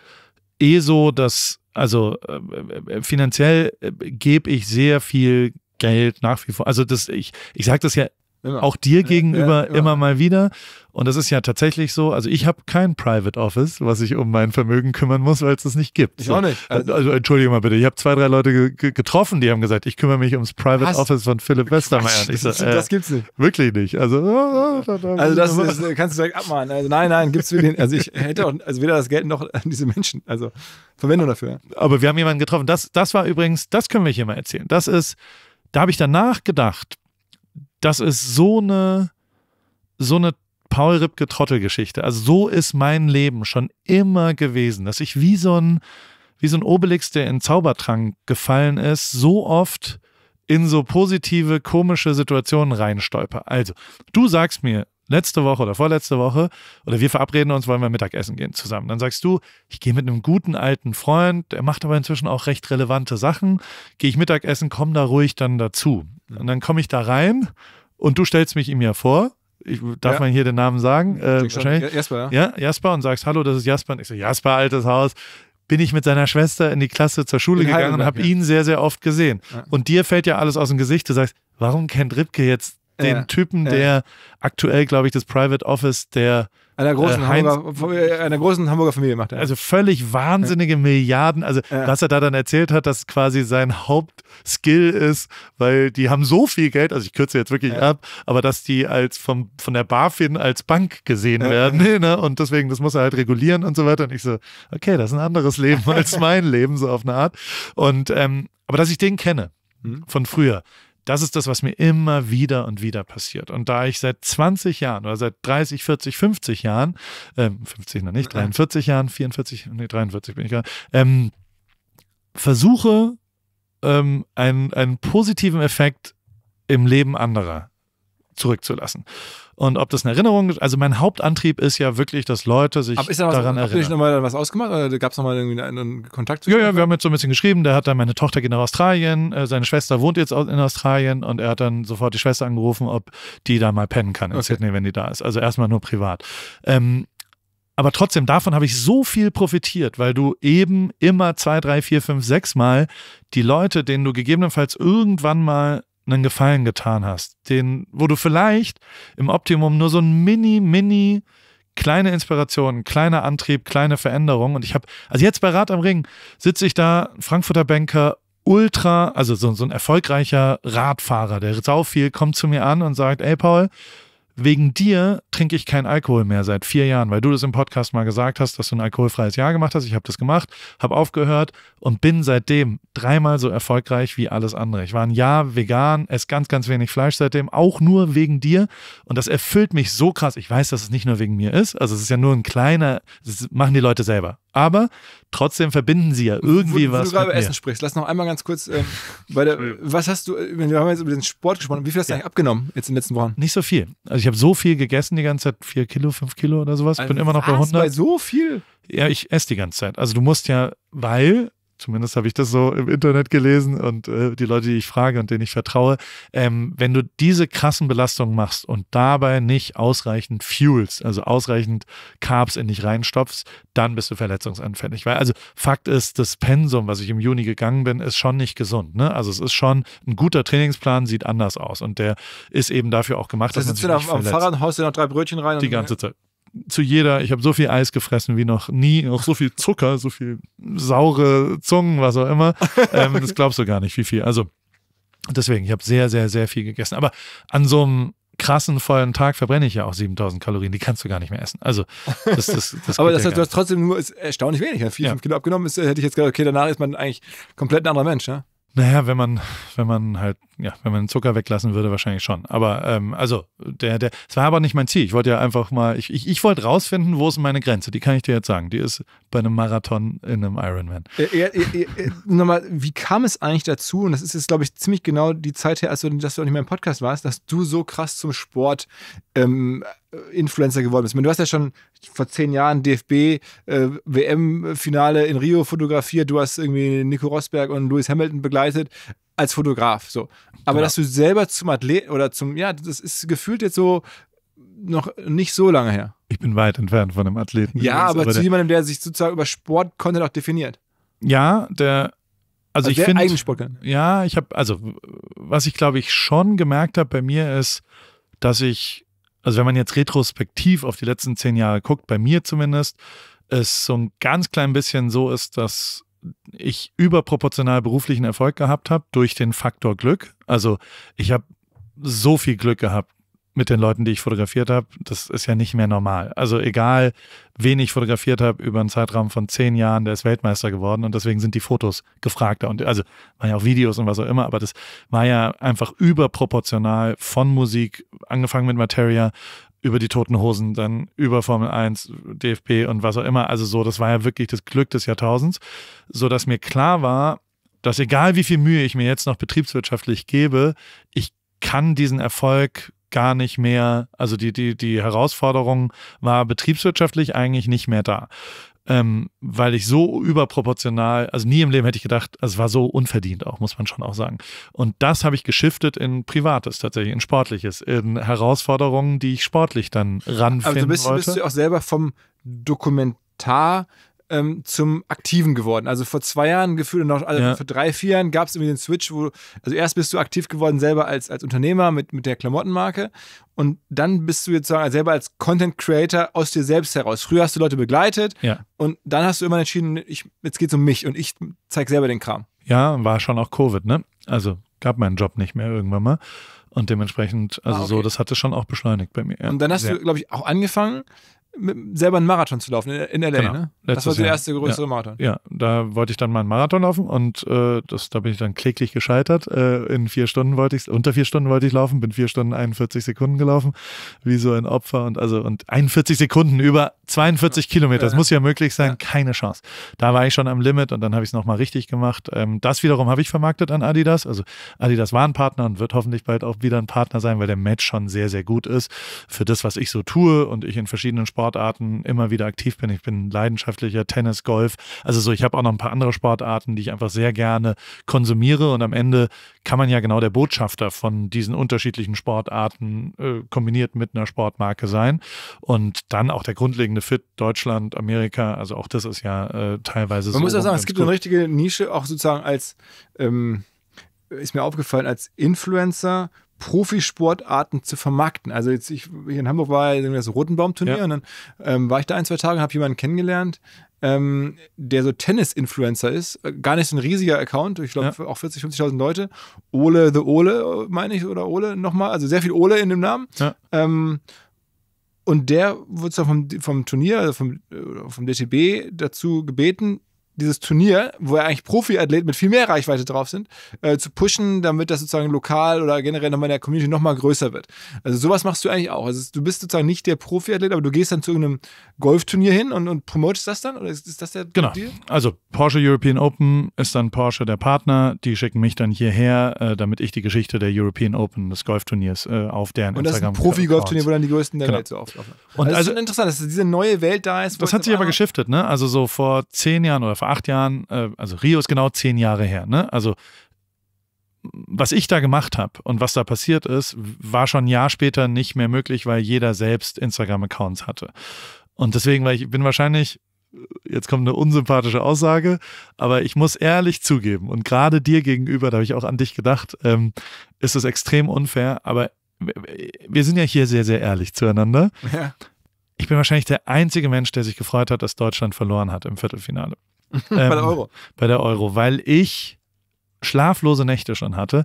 Speaker 1: eh so, dass, also äh, äh finanziell äh, gebe ich sehr viel Geld nach wie vor. Also das, ich, ich sage das ja immer. auch dir gegenüber ja, immer. immer mal wieder. Und das ist ja tatsächlich so. Also ich habe kein Private Office, was ich um mein Vermögen kümmern muss, weil es das nicht gibt. Ich so. auch nicht. Also, also entschuldige mal bitte. Ich habe zwei, drei Leute ge getroffen, die haben gesagt, ich kümmere mich ums Private Hast Office von Philipp Westermeier. So, das, äh, das gibt's nicht. Wirklich nicht. Also, oh, oh, oh, also das
Speaker 2: ist, kannst du direkt abmachen. Also nein, nein, gibt's für den. Also ich hätte auch also weder das Geld noch
Speaker 1: diese Menschen. Also Verwendung dafür. Aber wir haben jemanden getroffen. Das, das war übrigens, das können wir hier mal erzählen. Das ist da habe ich danach gedacht, das ist so eine, so eine Paul Ripke Trottel-Geschichte. Also so ist mein Leben schon immer gewesen, dass ich wie so ein, wie so ein Obelix, der in Zaubertrank gefallen ist, so oft in so positive, komische Situationen reinstolper. Also, du sagst mir, letzte Woche oder vorletzte Woche oder wir verabreden uns, wollen wir Mittagessen gehen zusammen. Dann sagst du, ich gehe mit einem guten alten Freund, der macht aber inzwischen auch recht relevante Sachen, gehe ich Mittagessen, komm da ruhig dann dazu. Und dann komme ich da rein und du stellst mich ihm ja vor. Ich, darf ja. man hier den Namen sagen? Äh, wahrscheinlich. Jasper. Ja, Jasper und sagst, hallo, das ist Jasper. Und ich so, Jasper, altes Haus. Bin ich mit seiner Schwester in die Klasse zur Schule in gegangen und habe ja. ihn sehr, sehr oft gesehen. Ja. Und dir fällt ja alles aus dem Gesicht. Du sagst, warum kennt Ripke jetzt den ja, Typen, ja. der aktuell, glaube ich, das Private Office der einer äh, großen, äh, Heinz, Hamburger, äh, einer großen Hamburger Familie macht. Ja. Also völlig wahnsinnige Milliarden. Also, was er da dann erzählt hat, dass quasi sein Hauptskill ist, weil die haben so viel Geld, also ich kürze jetzt wirklich ab, aber dass die als vom, von der BaFin als Bank gesehen werden. Nee, ne? Und deswegen, das muss er halt regulieren und so weiter. Und ich so, okay, das ist ein anderes Leben als mein Leben, so auf eine Art. Und ähm, aber dass ich den kenne hm. von früher das ist das, was mir immer wieder und wieder passiert. Und da ich seit 20 Jahren oder seit 30, 40, 50 Jahren, ähm, 50 noch nicht, 43 Jahren, 44, nee, 43 bin ich gerade, ähm, versuche, ähm, einen, einen positiven Effekt im Leben anderer zurückzulassen. Und ob das eine Erinnerung ist, also mein Hauptantrieb ist ja wirklich, dass Leute sich Aber ist da was, daran erinnern. Habt ihr euch
Speaker 2: nochmal was ausgemacht oder gab es nochmal irgendwie einen
Speaker 1: Kontakt? Zu ja, ja, wir haben jetzt so ein bisschen geschrieben, der hat dann, meine Tochter geht nach Australien, äh, seine Schwester wohnt jetzt in Australien und er hat dann sofort die Schwester angerufen, ob die da mal pennen kann in okay. Sydney, wenn die da ist. Also erstmal nur privat. Ähm, aber trotzdem, davon habe ich so viel profitiert, weil du eben immer zwei, drei, vier, fünf, sechs Mal die Leute, denen du gegebenenfalls irgendwann mal einen Gefallen getan hast, den, wo du vielleicht im Optimum nur so ein mini, mini, kleine Inspiration, kleiner Antrieb, kleine Veränderung. Und ich habe, also jetzt bei Rad am Ring sitze ich da, Frankfurter Banker, ultra, also so, so ein erfolgreicher Radfahrer, der sau viel kommt zu mir an und sagt, ey Paul, wegen dir trinke ich keinen Alkohol mehr seit vier Jahren, weil du das im Podcast mal gesagt hast, dass du ein alkoholfreies Jahr gemacht hast. Ich habe das gemacht, habe aufgehört und bin seitdem dreimal so erfolgreich wie alles andere. Ich war ein Jahr vegan, esse ganz, ganz wenig Fleisch seitdem, auch nur wegen dir. Und das erfüllt mich so krass. Ich weiß, dass es nicht nur wegen mir ist. Also es ist ja nur ein kleiner, das machen die Leute selber aber trotzdem verbinden sie ja irgendwie wo, was. Wenn du gerade über Essen
Speaker 2: sprichst, lass noch einmal ganz kurz, ähm, bei der, was hast du, äh, wir haben jetzt über den Sport gesprochen, wie viel hast du ja. eigentlich
Speaker 1: abgenommen jetzt in den letzten Wochen? Nicht so viel. Also ich habe so viel gegessen die ganze Zeit, 4 Kilo, 5 Kilo oder sowas, also bin immer noch bei 100. bei so viel? Ja, ich esse die ganze Zeit. Also du musst ja, weil zumindest habe ich das so im Internet gelesen und äh, die Leute, die ich frage und denen ich vertraue, ähm, wenn du diese krassen Belastungen machst und dabei nicht ausreichend fuelst, also ausreichend Carbs in dich reinstopfst, dann bist du verletzungsanfällig. Weil also Fakt ist, das Pensum, was ich im Juni gegangen bin, ist schon nicht gesund. Ne? Also es ist schon ein guter Trainingsplan, sieht anders aus und der ist eben dafür auch gemacht. das Da sitzt du da am verletzt. Fahrrad,
Speaker 2: haust dir noch drei Brötchen rein. Die ganze Zeit
Speaker 1: zu jeder, ich habe so viel Eis gefressen wie noch nie, auch so viel Zucker, so viel saure Zungen, was auch immer. Ähm, das glaubst du gar nicht, wie viel. Also deswegen, ich habe sehr, sehr, sehr viel gegessen. Aber an so einem krassen vollen Tag verbrenne ich ja auch 7000 Kalorien, die kannst du gar nicht mehr essen. Also das, das, das Aber das ja du hast trotzdem nur erstaunlich
Speaker 2: wenig, ne? 4, ja. Kilo abgenommen, ist, äh, hätte ich jetzt gedacht, okay, danach ist man eigentlich komplett ein anderer Mensch, ne?
Speaker 1: Naja, wenn man, wenn man halt, ja, wenn man Zucker weglassen würde, wahrscheinlich schon. Aber ähm, also, der, der, es war aber nicht mein Ziel. Ich wollte ja einfach mal, ich, ich, ich wollte rausfinden, wo ist meine Grenze. Die kann ich dir jetzt sagen. Die ist bei einem Marathon in einem Ironman.
Speaker 2: Äh, äh, äh, äh nochmal, wie kam es eigentlich dazu? Und das ist jetzt, glaube ich, ziemlich genau die Zeit her, als du, dass du auch nicht mehr im Podcast warst, dass du so krass zum Sport ähm, äh, Influencer geworden bist. Meine, du hast ja schon vor zehn Jahren DFB äh, WM-Finale in Rio fotografiert. Du hast irgendwie Nico Rosberg und Lewis Hamilton begleitet als Fotograf. So, aber genau. dass du selber zum Athleten oder zum ja, das ist gefühlt jetzt so noch nicht
Speaker 1: so lange her. Ich bin weit entfernt von einem Athleten. Ja, übrigens, aber, aber, zu der, jemandem,
Speaker 2: der sich sozusagen über Sport Content auch definiert.
Speaker 1: Ja, der also, also ich finde ja, ich habe also was ich glaube ich schon gemerkt habe bei mir ist, dass ich also wenn man jetzt retrospektiv auf die letzten zehn Jahre guckt, bei mir zumindest, es so ein ganz klein bisschen so ist, dass ich überproportional beruflichen Erfolg gehabt habe durch den Faktor Glück. Also ich habe so viel Glück gehabt, mit den Leuten, die ich fotografiert habe, das ist ja nicht mehr normal. Also egal, wen ich fotografiert habe über einen Zeitraum von zehn Jahren, der ist Weltmeister geworden und deswegen sind die Fotos gefragter und also waren ja auch Videos und was auch immer, aber das war ja einfach überproportional von Musik, angefangen mit Materia, über die Toten Hosen, dann über Formel 1, DFB und was auch immer. Also so, das war ja wirklich das Glück des Jahrtausends, sodass mir klar war, dass egal wie viel Mühe ich mir jetzt noch betriebswirtschaftlich gebe, ich kann diesen Erfolg gar nicht mehr, also die, die, die Herausforderung war betriebswirtschaftlich eigentlich nicht mehr da. Ähm, weil ich so überproportional, also nie im Leben hätte ich gedacht, also es war so unverdient auch, muss man schon auch sagen. Und das habe ich geschiftet in Privates tatsächlich, in Sportliches, in Herausforderungen, die ich sportlich dann ranfinden also bist, wollte. bist du auch
Speaker 2: selber vom Dokumentar ähm, zum Aktiven geworden. Also vor zwei Jahren gefühlt noch, also ja. vor drei, vier Jahren gab es irgendwie den Switch, wo, also erst bist du aktiv geworden selber als, als Unternehmer mit, mit der Klamottenmarke und dann bist du jetzt selber als Content Creator aus dir selbst heraus. Früher hast du Leute begleitet ja. und dann hast du immer entschieden, ich, jetzt es um mich und ich zeige selber den Kram.
Speaker 1: Ja, war schon auch Covid, ne? Also gab meinen Job nicht mehr irgendwann mal. Und dementsprechend, also ah, okay. so, das hatte schon auch beschleunigt bei mir. Ja. Und dann hast Sehr. du,
Speaker 2: glaube ich, auch angefangen, selber einen Marathon zu laufen in, LA, genau. ne? das war der erste größere ja. Marathon. Ja,
Speaker 1: da wollte ich dann mal einen Marathon laufen und äh, das, da bin ich dann kläglich gescheitert. Äh, in vier Stunden wollte ich, unter vier Stunden wollte ich laufen, bin vier Stunden 41 Sekunden gelaufen, wie so ein Opfer und also und 41 Sekunden über 42 ja. Kilometer, das muss ja möglich sein, ja. keine Chance. Da war ich schon am Limit und dann habe ich es nochmal richtig gemacht. Ähm, das wiederum habe ich vermarktet an Adidas. Also Adidas war ein Partner und wird hoffentlich bald auch wieder ein Partner sein, weil der Match schon sehr, sehr gut ist für das, was ich so tue und ich in verschiedenen Sportarten Sportarten immer wieder aktiv bin. Ich bin leidenschaftlicher Tennis, Golf. Also so, ich habe auch noch ein paar andere Sportarten, die ich einfach sehr gerne konsumiere. Und am Ende kann man ja genau der Botschafter von diesen unterschiedlichen Sportarten äh, kombiniert mit einer Sportmarke sein. Und dann auch der grundlegende Fit Deutschland, Amerika. Also auch das ist ja äh, teilweise man so. Man muss ja sagen, es gibt gut. eine
Speaker 2: richtige Nische, auch sozusagen als ähm, ist mir aufgefallen, als Influencer Profisportarten zu vermarkten. Also jetzt ich, hier in Hamburg war ja das Rotenbaum-Turnier ja. und dann ähm, war ich da ein, zwei Tage und habe jemanden kennengelernt, ähm, der so Tennis-Influencer ist. Äh, gar nicht so ein riesiger Account, ich glaube ja. auch 40, 50.000 Leute. Ole the Ole, meine ich, oder Ole nochmal. Also sehr viel Ole in dem Namen. Ja. Ähm, und der wurde dann vom, vom Turnier, also vom, äh, vom DTB dazu gebeten, dieses Turnier, wo ja eigentlich Profiathleten mit viel mehr Reichweite drauf sind, äh, zu pushen, damit das sozusagen lokal oder generell nochmal in der Community nochmal größer wird. Also sowas machst du eigentlich auch. Also du bist sozusagen nicht der Profiathlet, aber du gehst dann zu irgendeinem Golfturnier hin und, und promotest das dann? Oder ist, ist das der Genau. Deal?
Speaker 1: Also Porsche European Open ist dann Porsche der Partner. Die schicken mich dann hierher, äh, damit ich die Geschichte der European Open, des Golfturniers, äh, auf deren Instagram... Und das ist ein Profi-Golfturnier, wo dann die größten der genau. Welt so auflaufen. Und also, das ist also schon
Speaker 2: interessant, dass diese neue Welt da ist. Das hat
Speaker 1: sich aber geschiftet, ne? Also so vor zehn Jahren oder vor vor acht Jahren, äh, also Rio ist genau zehn Jahre her, ne? Also was ich da gemacht habe und was da passiert ist, war schon ein Jahr später nicht mehr möglich, weil jeder selbst Instagram-Accounts hatte. Und deswegen, weil ich bin wahrscheinlich, äh, jetzt kommt eine unsympathische Aussage, aber ich muss ehrlich zugeben, und gerade dir gegenüber, da habe ich auch an dich gedacht, ähm, ist es extrem unfair, aber wir sind ja hier sehr, sehr ehrlich zueinander. Ja. Ich bin wahrscheinlich der einzige Mensch, der sich gefreut hat, dass Deutschland verloren hat im Viertelfinale. Ähm, bei der ähm, Euro. Bei der Euro, weil ich schlaflose Nächte schon hatte.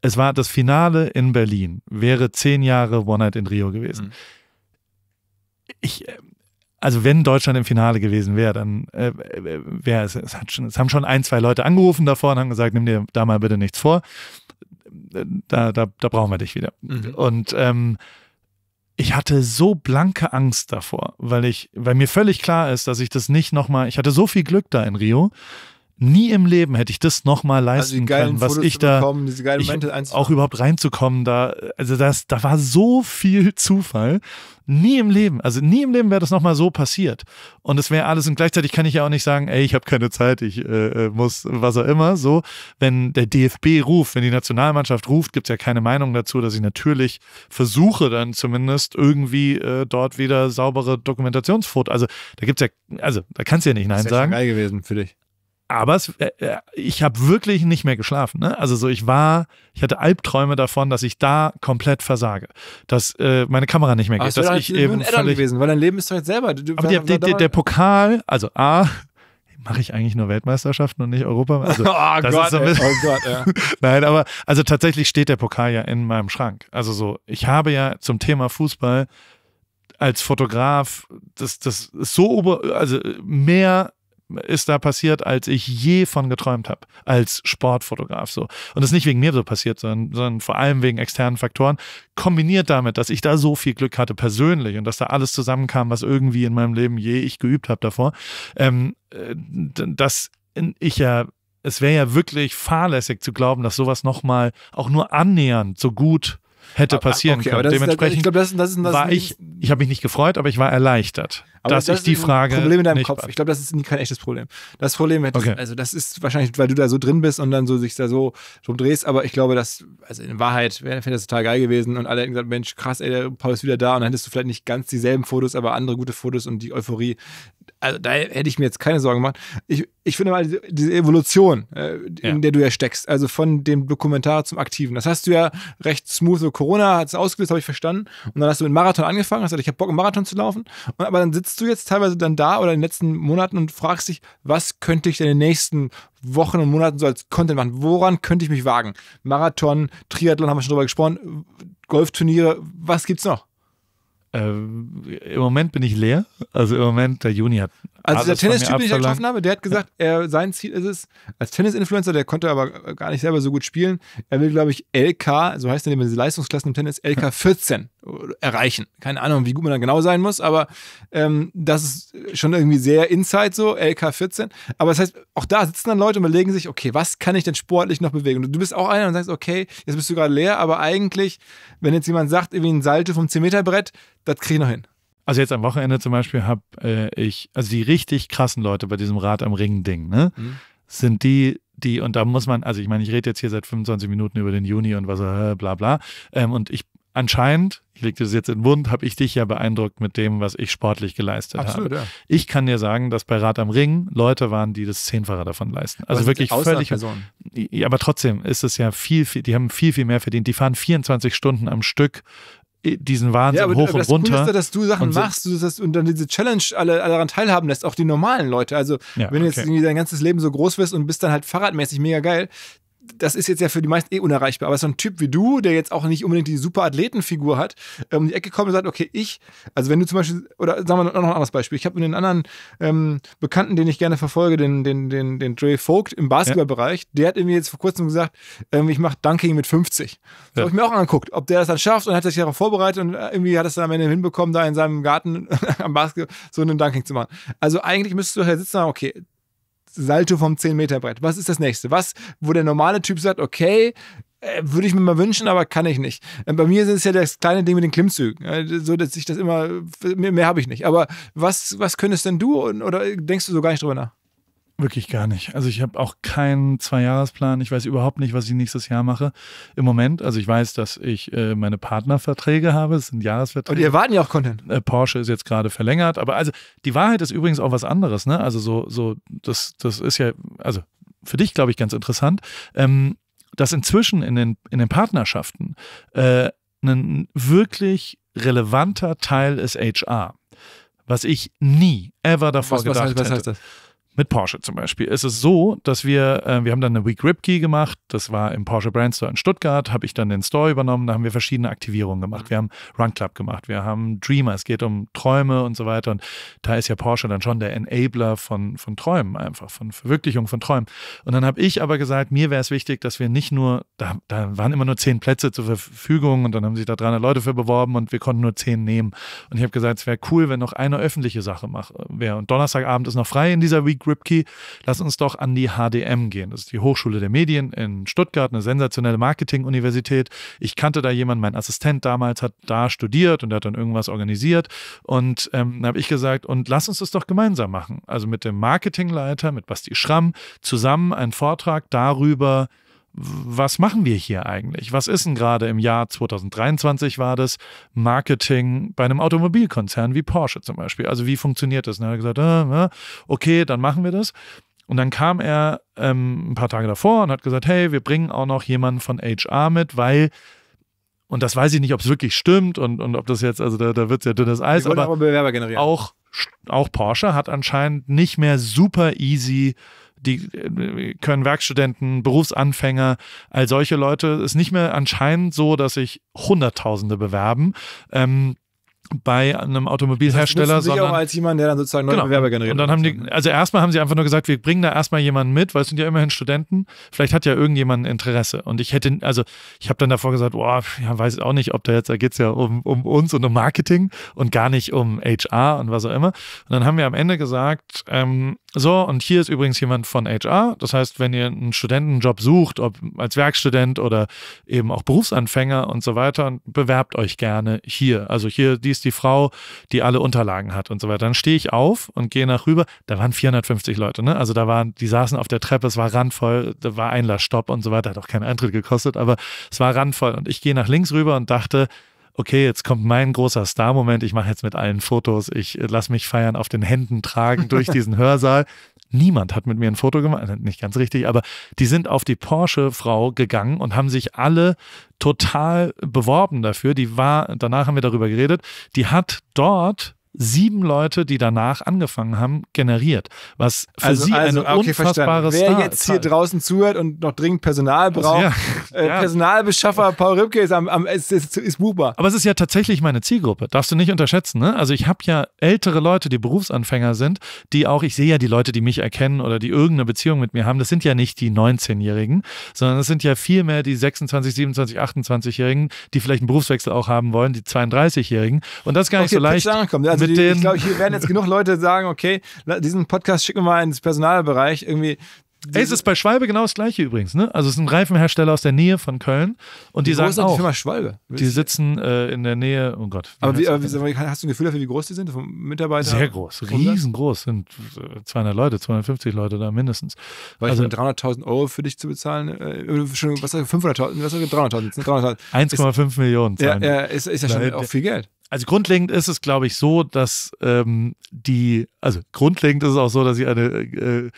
Speaker 1: Es war das Finale in Berlin, wäre zehn Jahre One Night in Rio gewesen. Mhm. Ich, äh, also wenn Deutschland im Finale gewesen wäre, dann äh, äh wäre es, es, schon, es haben schon ein, zwei Leute angerufen davor und haben gesagt, nimm dir da mal bitte nichts vor. Äh, da, da, da brauchen wir dich wieder. Mhm. Und ähm, ich hatte so blanke Angst davor, weil ich, weil mir völlig klar ist, dass ich das nicht nochmal, ich hatte so viel Glück da in Rio, Nie im Leben hätte ich das nochmal also leisten also können, was Fotos ich da bekommen, ich, auch überhaupt reinzukommen. Da also das, da war so viel Zufall. Nie im Leben, also nie im Leben wäre das nochmal so passiert. Und es wäre alles und gleichzeitig kann ich ja auch nicht sagen, ey, ich habe keine Zeit, ich äh, äh, muss was auch immer. So, wenn der DFB ruft, wenn die Nationalmannschaft ruft, gibt es ja keine Meinung dazu, dass ich natürlich versuche dann zumindest irgendwie äh, dort wieder saubere Dokumentationsfotos. Also da gibt es ja, also da kannst du ja nicht nein das sagen. Geil gewesen für dich aber es, äh, äh, ich habe wirklich nicht mehr geschlafen. Ne? Also so, ich war, ich hatte Albträume davon, dass ich da komplett versage, dass äh, meine Kamera nicht mehr geht, aber dass ich eben ein völlig, gewesen, weil dein Leben ist doch jetzt selber. Du, aber die, die, die, der Pokal, also A, mache ich eigentlich nur Weltmeisterschaften und nicht Europa? Also, oh, Gott, so ey, oh Gott, ja. Nein, aber also tatsächlich steht der Pokal ja in meinem Schrank. Also so, ich habe ja zum Thema Fußball als Fotograf, das, das ist so, ober, also mehr ist da passiert, als ich je von geträumt habe, als Sportfotograf so. Und das ist nicht wegen mir so passiert, sondern, sondern vor allem wegen externen Faktoren, kombiniert damit, dass ich da so viel Glück hatte persönlich und dass da alles zusammenkam, was irgendwie in meinem Leben je ich geübt habe davor, ähm, dass ich ja es wäre ja wirklich fahrlässig zu glauben, dass sowas nochmal auch nur annähernd so gut hätte ah, ah, passieren okay, können. Dementsprechend ist, glaub, das ist, das ist, das war ich, ich habe mich nicht gefreut, aber ich war erleichtert. Aber das, das ist die Frage. Problem in deinem
Speaker 2: Kopf. Ich glaube, das ist kein echtes Problem. Das Problem, okay. also das ist wahrscheinlich, weil du da so drin bist und dann so sich da so drum drehst. Aber ich glaube, dass, also in Wahrheit wäre das total geil gewesen und alle hätten gesagt, Mensch, krass, ey, der Paul ist wieder da. Und dann hättest du vielleicht nicht ganz dieselben Fotos, aber andere gute Fotos und die Euphorie. Also da hätte ich mir jetzt keine Sorgen gemacht. Ich, ich finde mal diese, Evolution, äh, in ja. der du ja steckst, also von dem Dokumentar zum Aktiven. Das hast du ja recht smooth. So Corona hat es ausgelöst, habe ich verstanden. Und dann hast du mit Marathon angefangen, hast gesagt, ich habe Bock, einen Marathon zu laufen. Und, aber dann sitzt sitzt du jetzt teilweise dann da oder in den letzten Monaten und fragst dich, was könnte ich denn in den nächsten Wochen und Monaten so als Content machen? Woran könnte ich mich wagen? Marathon, Triathlon haben wir schon drüber gesprochen, Golfturniere, was gibt's noch?
Speaker 1: Ähm, Im Moment bin ich leer. Also im Moment, der Juni hat. Also der Tennistyp, den ich getroffen habe, der hat gesagt,
Speaker 2: er, sein Ziel ist es, als Tennis-Influencer, der konnte aber gar nicht selber so gut spielen, er will, glaube ich, LK, so heißt er diese Leistungsklassen im Tennis, LK 14. erreichen. Keine Ahnung, wie gut man da genau sein muss, aber ähm, das ist schon irgendwie sehr Inside so, LK14. Aber das heißt, auch da sitzen dann Leute und überlegen sich, okay, was kann ich denn sportlich noch bewegen? Und du bist auch einer und sagst, okay, jetzt bist du gerade leer, aber eigentlich, wenn jetzt jemand sagt, irgendwie ein Salto vom 10-Meter-Brett, das kriege
Speaker 1: ich noch hin. Also jetzt am Wochenende zum Beispiel habe äh, ich, also die richtig krassen Leute bei diesem Rad am Ring-Ding, ne? Mhm. Sind die, die, und da muss man, also ich meine, ich rede jetzt hier seit 25 Minuten über den Juni und was, äh, bla bla. Ähm, und ich anscheinend, ich lege das jetzt in den Mund, habe ich dich ja beeindruckt mit dem, was ich sportlich geleistet Absolut, habe. Ja. Ich kann dir sagen, dass bei Rad am Ring Leute waren, die das Zehnfache davon leisten. Also wirklich völlig. aber trotzdem ist es ja viel, viel, die haben viel, viel mehr verdient. Die fahren 24 Stunden am Stück diesen Wahnsinn ja, aber hoch und runter. Das Cool ist, dass du Sachen so machst
Speaker 2: du das, und dann diese Challenge alle, alle daran teilhaben lässt, auch die normalen Leute. Also, ja, wenn du okay. jetzt dein ganzes Leben so groß wirst und bist dann halt fahrradmäßig mega geil, das ist jetzt ja für die meisten eh unerreichbar, aber so ein Typ wie du, der jetzt auch nicht unbedingt die super Athletenfigur hat, um ähm, die Ecke kommt und sagt, okay, ich, also wenn du zum Beispiel, oder sagen wir noch ein anderes Beispiel, ich habe einen anderen ähm, Bekannten, den ich gerne verfolge, den, den, den, den Dre Vogt im Basketballbereich, ja. der hat irgendwie jetzt vor kurzem gesagt, ähm, ich mache Dunking mit 50. Das ja. habe ich mir auch angeguckt, ob der das dann schafft und hat sich darauf vorbereitet und irgendwie hat es dann am Ende hinbekommen, da in seinem Garten am Basketball so einen Dunking zu machen. Also eigentlich müsstest du ja halt sitzen und sagen, okay, Salto vom 10-Meter-Brett. Was ist das nächste? Was, wo der normale Typ sagt, okay, äh, würde ich mir mal wünschen, aber kann ich nicht. Äh, bei mir ist es ja das kleine Ding mit den Klimmzügen, so dass ich das immer, mehr, mehr habe ich nicht. Aber was, was könntest denn du oder denkst du so gar nicht drüber nach?
Speaker 1: Wirklich gar nicht. Also ich habe auch keinen Zweijahresplan. Ich weiß überhaupt nicht, was ich nächstes Jahr mache. Im Moment, also ich weiß, dass ich äh, meine Partnerverträge habe. Es sind Jahresverträge. Und ihr warten ja auch Content. Äh, Porsche ist jetzt gerade verlängert. Aber also die Wahrheit ist übrigens auch was anderes. Ne? Also so, so das, das ist ja, also für dich, glaube ich, ganz interessant, ähm, dass inzwischen in den, in den Partnerschaften äh, ein wirklich relevanter Teil ist HR. Was ich nie, ever davor was, gedacht was, was, was Heißt das? mit Porsche zum Beispiel. Es ist so, dass wir, äh, wir haben dann eine Week Key gemacht, das war im Porsche Brand Store in Stuttgart, habe ich dann den Store übernommen, da haben wir verschiedene Aktivierungen gemacht. Wir haben Run Club gemacht, wir haben Dreamer, es geht um Träume und so weiter und da ist ja Porsche dann schon der Enabler von, von Träumen einfach, von Verwirklichung von Träumen. Und dann habe ich aber gesagt, mir wäre es wichtig, dass wir nicht nur, da, da waren immer nur zehn Plätze zur Verfügung und dann haben sich da 300 Leute für beworben und wir konnten nur zehn nehmen. Und ich habe gesagt, es wäre cool, wenn noch eine öffentliche Sache äh, wäre. Und Donnerstagabend ist noch frei in dieser Week Ripkey Kripke, lass uns doch an die HDM gehen. Das ist die Hochschule der Medien in Stuttgart, eine sensationelle Marketing-Universität. Ich kannte da jemanden, mein Assistent damals hat da studiert und der hat dann irgendwas organisiert. Und ähm, habe ich gesagt, und lass uns das doch gemeinsam machen. Also mit dem Marketingleiter, mit Basti Schramm, zusammen einen Vortrag darüber, was machen wir hier eigentlich? Was ist denn gerade im Jahr 2023 war das Marketing bei einem Automobilkonzern wie Porsche zum Beispiel? Also wie funktioniert das? Und er hat gesagt, äh, äh, okay, dann machen wir das. Und dann kam er ähm, ein paar Tage davor und hat gesagt, hey, wir bringen auch noch jemanden von HR mit, weil und das weiß ich nicht, ob es wirklich stimmt und, und ob das jetzt, also da, da wird es ja dünnes Eis, aber, aber auch, auch Porsche hat anscheinend nicht mehr super easy die äh, können Werkstudenten, Berufsanfänger, all solche Leute. Ist nicht mehr anscheinend so, dass sich Hunderttausende bewerben. Ähm, bei einem Automobilhersteller, das sondern auch als
Speaker 2: jemand, der dann sozusagen neue genau. Bewerber
Speaker 1: generiert. Und dann haben die, also erstmal haben sie einfach nur gesagt, wir bringen da erstmal jemanden mit, weil es sind ja immerhin Studenten. Vielleicht hat ja irgendjemand Interesse. Und ich hätte, also ich habe dann davor gesagt, boah, ja, weiß auch nicht, ob da jetzt, da geht's ja um, um uns und um Marketing und gar nicht um HR und was auch immer. Und dann haben wir am Ende gesagt, ähm, so, und hier ist übrigens jemand von HR. Das heißt, wenn ihr einen Studentenjob sucht, ob als Werkstudent oder eben auch Berufsanfänger und so weiter, bewerbt euch gerne hier. Also hier, die ist die Frau, die alle Unterlagen hat und so weiter. Dann stehe ich auf und gehe nach rüber. Da waren 450 Leute, ne? Also da waren, die saßen auf der Treppe, es war randvoll, da war Einlassstopp und so weiter, hat auch keinen Eintritt gekostet, aber es war randvoll. Und ich gehe nach links rüber und dachte, okay, jetzt kommt mein großer Star-Moment, ich mache jetzt mit allen Fotos, ich äh, lasse mich feiern auf den Händen tragen durch diesen Hörsaal. Niemand hat mit mir ein Foto gemacht, äh, nicht ganz richtig, aber die sind auf die Porsche-Frau gegangen und haben sich alle total beworben dafür. Die war, danach haben wir darüber geredet, die hat dort sieben Leute, die danach angefangen haben, generiert. Was für also, sie also, ein okay, unfassbares verstanden. Wer jetzt hier
Speaker 2: draußen zuhört und noch dringend Personal also, braucht, also, ja, äh, ja. Personalbeschaffer Paul Rübke ist, am, am, ist, ist, ist buchbar.
Speaker 1: Aber es ist ja tatsächlich meine Zielgruppe. Darfst du nicht unterschätzen. Ne? Also ich habe ja ältere Leute, die Berufsanfänger sind, die auch, ich sehe ja die Leute, die mich erkennen oder die irgendeine Beziehung mit mir haben. Das sind ja nicht die 19-Jährigen, sondern das sind ja viel mehr die 26, 27, 28-Jährigen, die vielleicht einen Berufswechsel auch haben wollen, die 32-Jährigen. Und das ist gar okay, nicht so leicht also die, ich glaube, hier werden jetzt
Speaker 2: genug Leute sagen, okay, diesen Podcast schicken wir mal ins Personalbereich. Irgendwie Ey, es ist
Speaker 1: bei Schwalbe genau das gleiche übrigens, ne? Also es ist ein Reifenhersteller aus der Nähe von Köln und die, die sagen auch, die Firma Schwalbe. Die sitzen äh, in der Nähe, oh Gott. Aber, wie, aber
Speaker 2: wie, hast du ein
Speaker 1: Gefühl dafür, wie groß die sind vom Mitarbeiter? Sehr groß, riesengroß, sind 200 äh, Leute, 250 Leute da mindestens. Weil also, 300.000
Speaker 2: Euro für dich zu bezahlen, äh, schon, was 500.000, was 300.000, 300.000. 1,5 Millionen. Zahlen. Ja, ja, ist, ist ja schon da, auch viel Geld
Speaker 1: also grundlegend ist es, glaube ich, so, dass ähm, die, also grundlegend ist es auch so, dass ich eine, äh,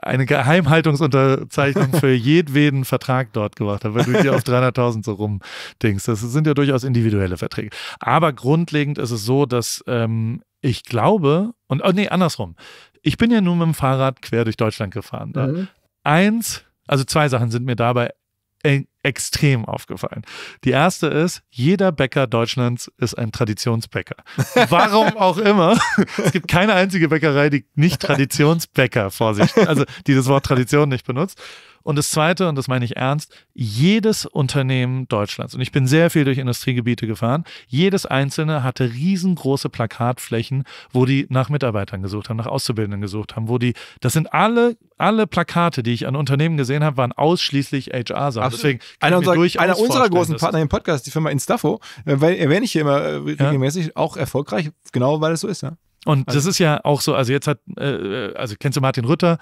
Speaker 1: eine Geheimhaltungsunterzeichnung für jedweden Vertrag dort gemacht habe, weil du hier auf 300.000 so rumdingst. Das sind ja durchaus individuelle Verträge. Aber grundlegend ist es so, dass ähm, ich glaube, und oh nee, andersrum. Ich bin ja nun mit dem Fahrrad quer durch Deutschland gefahren. Ne? Mhm. Eins, also zwei Sachen sind mir dabei äh, extrem aufgefallen. Die erste ist, jeder Bäcker Deutschlands ist ein Traditionsbäcker. Warum auch immer. Es gibt keine einzige Bäckerei, die nicht Traditionsbäcker vor sich, also die das Wort Tradition nicht benutzt. Und das Zweite, und das meine ich ernst, jedes Unternehmen Deutschlands, und ich bin sehr viel durch Industriegebiete gefahren, jedes einzelne hatte riesengroße Plakatflächen, wo die nach Mitarbeitern gesucht haben, nach Auszubildenden gesucht haben, wo die, das sind alle, alle Plakate, die ich an Unternehmen gesehen habe, waren ausschließlich HR-Sachen. Deswegen einer unserer, einer unserer großen Partner
Speaker 2: im Podcast, die Firma Instafo, äh, erwähne ich hier immer äh, regelmäßig, ja. auch erfolgreich, genau weil es so ist. Ja?
Speaker 1: Und also. das ist ja auch so, also jetzt hat, äh, äh also kennst du Martin Rütter,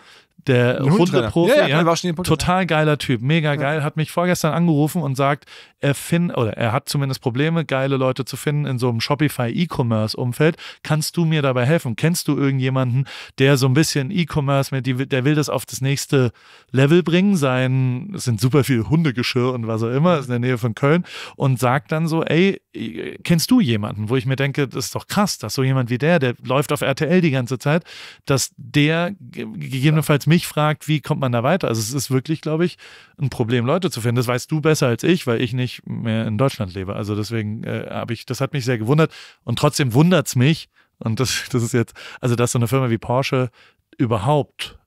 Speaker 1: der Hundeprofi, ja, ja, ja, total geiler Typ, mega geil, hat mich vorgestern angerufen und sagt, er find, oder er hat zumindest Probleme, geile Leute zu finden in so einem Shopify E-Commerce Umfeld. Kannst du mir dabei helfen? Kennst du irgendjemanden, der so ein bisschen E-Commerce mit, der will das auf das nächste Level bringen? Sein, es sind super viel Hundegeschirr und was auch immer, ist in der Nähe von Köln und sagt dann so, ey, kennst du jemanden? Wo ich mir denke, das ist doch krass, dass so jemand wie der, der läuft auf RTL die ganze Zeit, dass der gegebenenfalls mich mich fragt, wie kommt man da weiter? Also es ist wirklich, glaube ich, ein Problem, Leute zu finden. Das weißt du besser als ich, weil ich nicht mehr in Deutschland lebe. Also deswegen äh, habe ich, das hat mich sehr gewundert und trotzdem wundert es mich. Und das, das ist jetzt, also dass so eine Firma wie Porsche überhaupt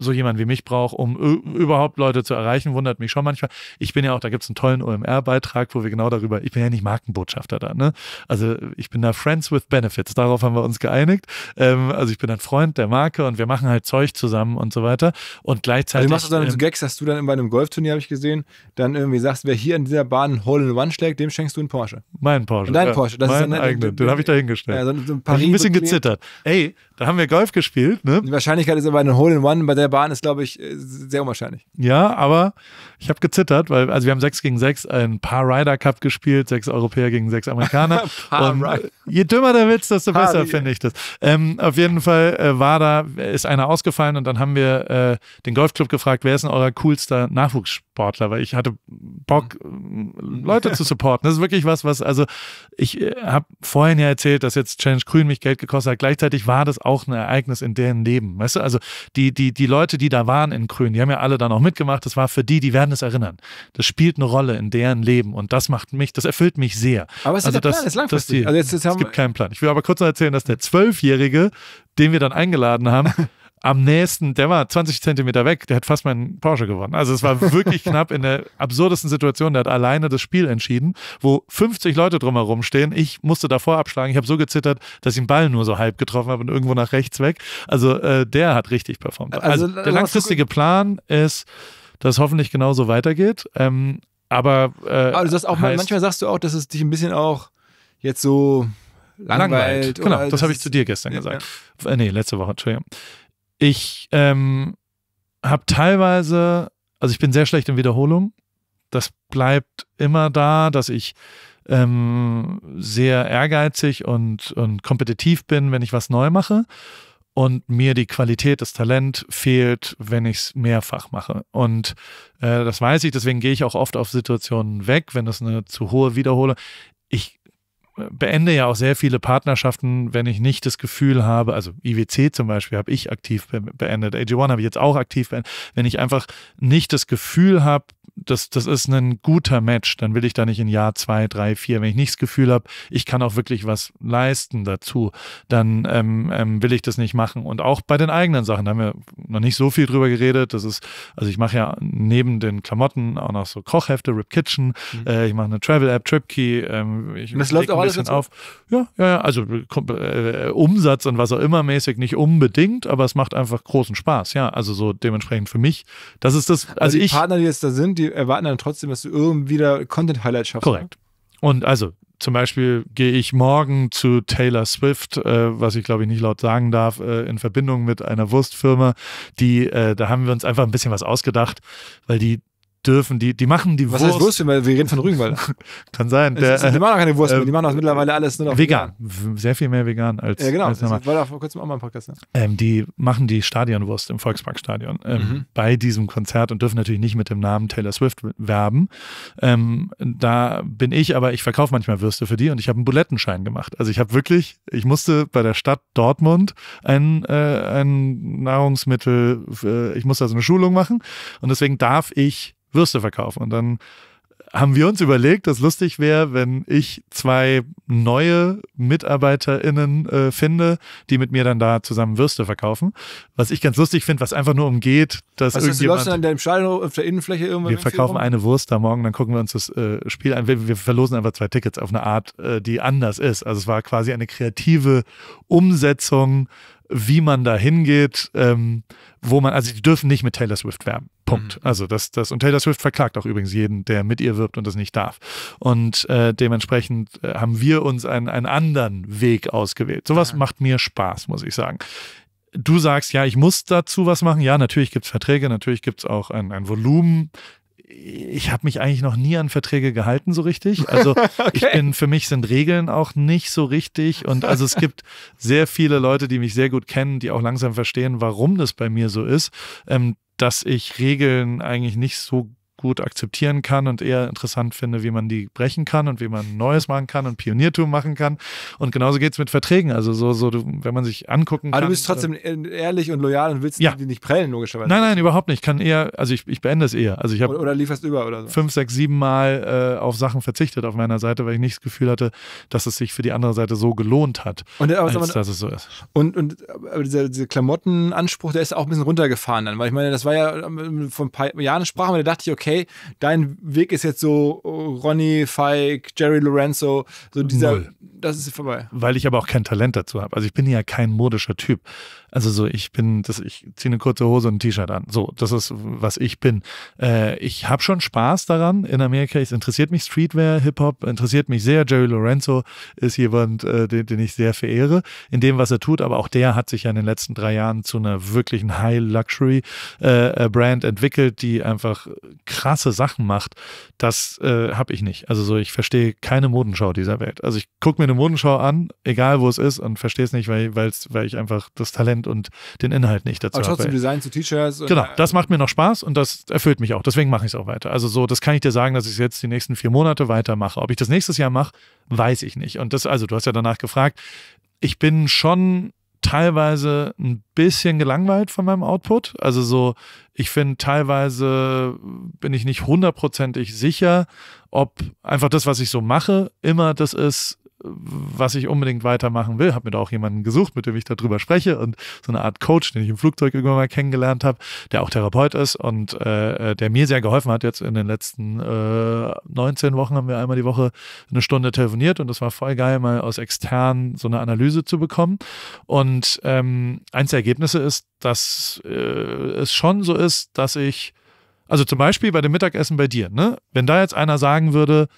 Speaker 1: so jemand wie mich braucht, um überhaupt Leute zu erreichen, wundert mich schon manchmal. Ich bin ja auch, da gibt es einen tollen OMR-Beitrag, wo wir genau darüber, ich bin ja nicht Markenbotschafter da, ne? Also ich bin da Friends with Benefits, darauf haben wir uns geeinigt. Ähm, also ich bin ein Freund der Marke und wir machen halt Zeug zusammen und so weiter. Und gleichzeitig. Also machst du dann ähm, so
Speaker 2: Gags, dass du dann in einem Golfturnier, habe ich gesehen, dann irgendwie sagst, wer hier in dieser Bahn einen Hole-in-One schlägt, dem schenkst du einen Porsche. Meinen Porsche. Und dein äh, Porsche. Das mein ist dann, halt eigenen, den habe ich da hingestellt. Ja, so ein, so ein, ein bisschen gezittert. Ey, da haben wir Golf gespielt, ne? Die Wahrscheinlichkeit ist aber eine Hole-in-One bei der Bahn ist, glaube ich, äh, sehr unwahrscheinlich.
Speaker 1: Ja, aber ich habe gezittert, weil, also wir haben sechs gegen sechs ein Paar Rider Cup gespielt, sechs Europäer gegen sechs Amerikaner. Und je dümmer der Witz, desto besser finde ich das. Ähm, auf jeden Fall äh, war da, ist einer ausgefallen und dann haben wir äh, den Golfclub gefragt, wer ist denn euer coolster Nachwuchssportler? Weil ich hatte Bock, mhm. Leute zu supporten. Das ist wirklich was, was, also ich äh, habe vorhin ja erzählt, dass jetzt Challenge Grün mich Geld gekostet hat. Gleichzeitig war das auch auch ein Ereignis in deren Leben. Weißt du, also die, die, die Leute, die da waren in Krön, die haben ja alle dann auch mitgemacht. Das war für die, die werden es erinnern. Das spielt eine Rolle in deren Leben und das macht mich, das erfüllt mich sehr. Aber es also ist der das, Plan, ist langfristig. Die, also jetzt, jetzt es gibt keinen Plan. Ich will aber kurz noch erzählen, dass der Zwölfjährige, den wir dann eingeladen haben, am nächsten, der war 20 Zentimeter weg, der hat fast meinen Porsche gewonnen. Also es war wirklich knapp in der absurdesten Situation. Der hat alleine das Spiel entschieden, wo 50 Leute drumherum stehen. Ich musste davor abschlagen. Ich habe so gezittert, dass ich den Ball nur so halb getroffen habe und irgendwo nach rechts weg. Also äh, der hat richtig performt. Also, also der langfristige Plan ist, dass es hoffentlich genauso weitergeht. Ähm, aber, äh, aber heißt, manchmal
Speaker 2: sagst du auch, dass es dich
Speaker 1: ein bisschen auch jetzt so langweilt. langweilt. Genau, das, das habe ich zu dir gestern ja, gesagt. Ja. Äh, nee, letzte Woche, Entschuldigung. Ich ähm, habe teilweise, also ich bin sehr schlecht in Wiederholung. Das bleibt immer da, dass ich ähm, sehr ehrgeizig und, und kompetitiv bin, wenn ich was neu mache. Und mir die Qualität, das Talent fehlt, wenn ich es mehrfach mache. Und äh, das weiß ich, deswegen gehe ich auch oft auf Situationen weg, wenn das eine zu hohe Wiederhole. Ich beende ja auch sehr viele Partnerschaften, wenn ich nicht das Gefühl habe, also IWC zum Beispiel habe ich aktiv beendet, AG1 habe ich jetzt auch aktiv beendet, wenn ich einfach nicht das Gefühl habe, das, das ist ein guter Match, dann will ich da nicht in Jahr zwei, drei, vier. Wenn ich nicht das Gefühl habe, ich kann auch wirklich was leisten dazu, dann ähm, ähm, will ich das nicht machen. Und auch bei den eigenen Sachen, da haben wir noch nicht so viel drüber geredet. Das ist, also ich mache ja neben den Klamotten auch noch so Kochhefte, Rip Kitchen, mhm. äh, ich mache eine Travel-App, TripKey. Ähm, das läuft auch alles bisschen auf. Ja, ja, ja, also äh, äh, Umsatz und was auch immer mäßig nicht unbedingt, aber es macht einfach großen Spaß. Ja, also so dementsprechend für mich, das ist das. Also, also die ich,
Speaker 2: Partner, die jetzt da sind, die erwarten dann trotzdem, dass du irgendwie da Content Highlights schaffst. Ne?
Speaker 1: Korrekt. Und also zum Beispiel gehe ich morgen zu Taylor Swift, äh, was ich glaube ich nicht laut sagen darf, äh, in Verbindung mit einer Wurstfirma, die, äh, da haben wir uns einfach ein bisschen was ausgedacht, weil die dürfen. Die, die machen die Was Wurst. Was heißt Wurst wir reden von Rügenwalder. Kann sein. Der, es, es, die machen auch keine Wurst mehr. Die
Speaker 2: machen auch äh, mittlerweile alles nur noch vegan.
Speaker 1: vegan. Sehr viel mehr vegan als. Ja, genau. Als das war
Speaker 2: da vor kurzem auch mal ein Podcast. Ne?
Speaker 1: Ähm, die machen die Stadionwurst im Volksparkstadion ähm, mhm. bei diesem Konzert und dürfen natürlich nicht mit dem Namen Taylor Swift werben. Ähm, da bin ich, aber ich verkaufe manchmal Würste für die und ich habe einen Bulettenschein gemacht. Also ich habe wirklich, ich musste bei der Stadt Dortmund ein, äh, ein Nahrungsmittel, äh, ich musste also eine Schulung machen und deswegen darf ich Würste verkaufen. Und dann haben wir uns überlegt, dass lustig wäre, wenn ich zwei neue MitarbeiterInnen äh, finde, die mit mir dann da zusammen Würste verkaufen. Was ich ganz lustig finde, was einfach nur umgeht, dass was irgendjemand... Was du
Speaker 2: dann deinem Stall auf der Innenfläche irgendwann? Wir verkaufen eine
Speaker 1: Wurst da morgen, dann gucken wir uns das äh, Spiel an. Wir, wir, verlosen einfach zwei Tickets auf eine Art, äh, die anders ist. Also es war quasi eine kreative Umsetzung wie man da hingeht, ähm, wo man, also die dürfen nicht mit Taylor Swift werben. Punkt. Mhm. Also das, das, und Taylor Swift verklagt auch übrigens jeden, der mit ihr wirbt und das nicht darf. Und äh, dementsprechend äh, haben wir uns einen, einen anderen Weg ausgewählt. Sowas ja. macht mir Spaß, muss ich sagen du sagst, ja, ich muss dazu was machen. Ja, natürlich gibt es Verträge, natürlich gibt es auch ein, ein Volumen, ich habe mich eigentlich noch nie an Verträge gehalten so richtig. Also okay. ich bin, für mich sind Regeln auch nicht so richtig. Und also es gibt sehr viele Leute, die mich sehr gut kennen, die auch langsam verstehen, warum das bei mir so ist, ähm, dass ich Regeln eigentlich nicht so gut akzeptieren kann und eher interessant finde, wie man die brechen kann und wie man Neues machen kann und Pioniertum machen kann. Und genauso geht es mit Verträgen. Also so, so, wenn man sich angucken kann. Aber du bist trotzdem
Speaker 2: äh, ehrlich und loyal und willst ja. die nicht prellen, logischerweise. Nein, nein,
Speaker 1: überhaupt nicht. Ich kann eher, also ich, ich beende es eher. Also ich oder, oder lieferst über oder so. Fünf, sechs, sieben Mal äh, auf Sachen verzichtet auf meiner Seite, weil ich nicht das Gefühl hatte, dass es sich für die andere Seite so gelohnt hat, und, aber, als aber, dass es so ist.
Speaker 2: Und, und aber dieser, dieser Klamottenanspruch, der ist auch ein bisschen runtergefahren dann, weil ich meine, das war ja ähm, vor ein paar Jahren sprachen, da dachte ich, okay, okay, dein Weg ist jetzt so oh, Ronny, Feig, Jerry Lorenzo, so dieser, Null. das ist vorbei. Weil
Speaker 1: ich aber auch kein Talent dazu habe. Also ich bin ja kein modischer Typ. Also so, ich bin, das, ich ziehe eine kurze Hose und ein T-Shirt an. So, das ist, was ich bin. Äh, ich habe schon Spaß daran in Amerika. Es interessiert mich Streetwear, Hip-Hop, interessiert mich sehr. Jerry Lorenzo ist jemand, äh, den, den ich sehr verehre in dem, was er tut. Aber auch der hat sich ja in den letzten drei Jahren zu einer wirklichen High-Luxury-Brand äh, entwickelt, die einfach krasse Sachen macht. Das äh, habe ich nicht. Also so, ich verstehe keine Modenschau dieser Welt. Also ich gucke mir eine Modenschau an, egal wo es ist, und verstehe es nicht, weil, weil ich einfach das Talent kennt und den Inhalt nicht dazu. Aber trotzdem habe. Design zu T-Shirts. Genau, äh, das macht mir noch Spaß und das erfüllt mich auch. Deswegen mache ich es auch weiter. Also so, das kann ich dir sagen, dass ich es jetzt die nächsten vier Monate weitermache. Ob ich das nächstes Jahr mache, weiß ich nicht. Und das, also du hast ja danach gefragt, ich bin schon teilweise ein bisschen gelangweilt von meinem Output. Also so, ich finde teilweise bin ich nicht hundertprozentig sicher, ob einfach das, was ich so mache, immer das ist, was ich unbedingt weitermachen will. Habe mir da auch jemanden gesucht, mit dem ich darüber spreche und so eine Art Coach, den ich im Flugzeug irgendwann mal kennengelernt habe, der auch Therapeut ist und äh, äh, der mir sehr geholfen hat. Jetzt in den letzten äh, 19 Wochen haben wir einmal die Woche eine Stunde telefoniert und das war voll geil, mal aus extern so eine Analyse zu bekommen. Und ähm, eins der Ergebnisse ist, dass äh, es schon so ist, dass ich, also zum Beispiel bei dem Mittagessen bei dir, ne? wenn da jetzt einer sagen würde,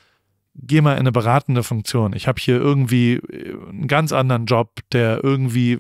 Speaker 1: geh mal in eine beratende Funktion. Ich habe hier irgendwie äh, einen ganz anderen Job, der irgendwie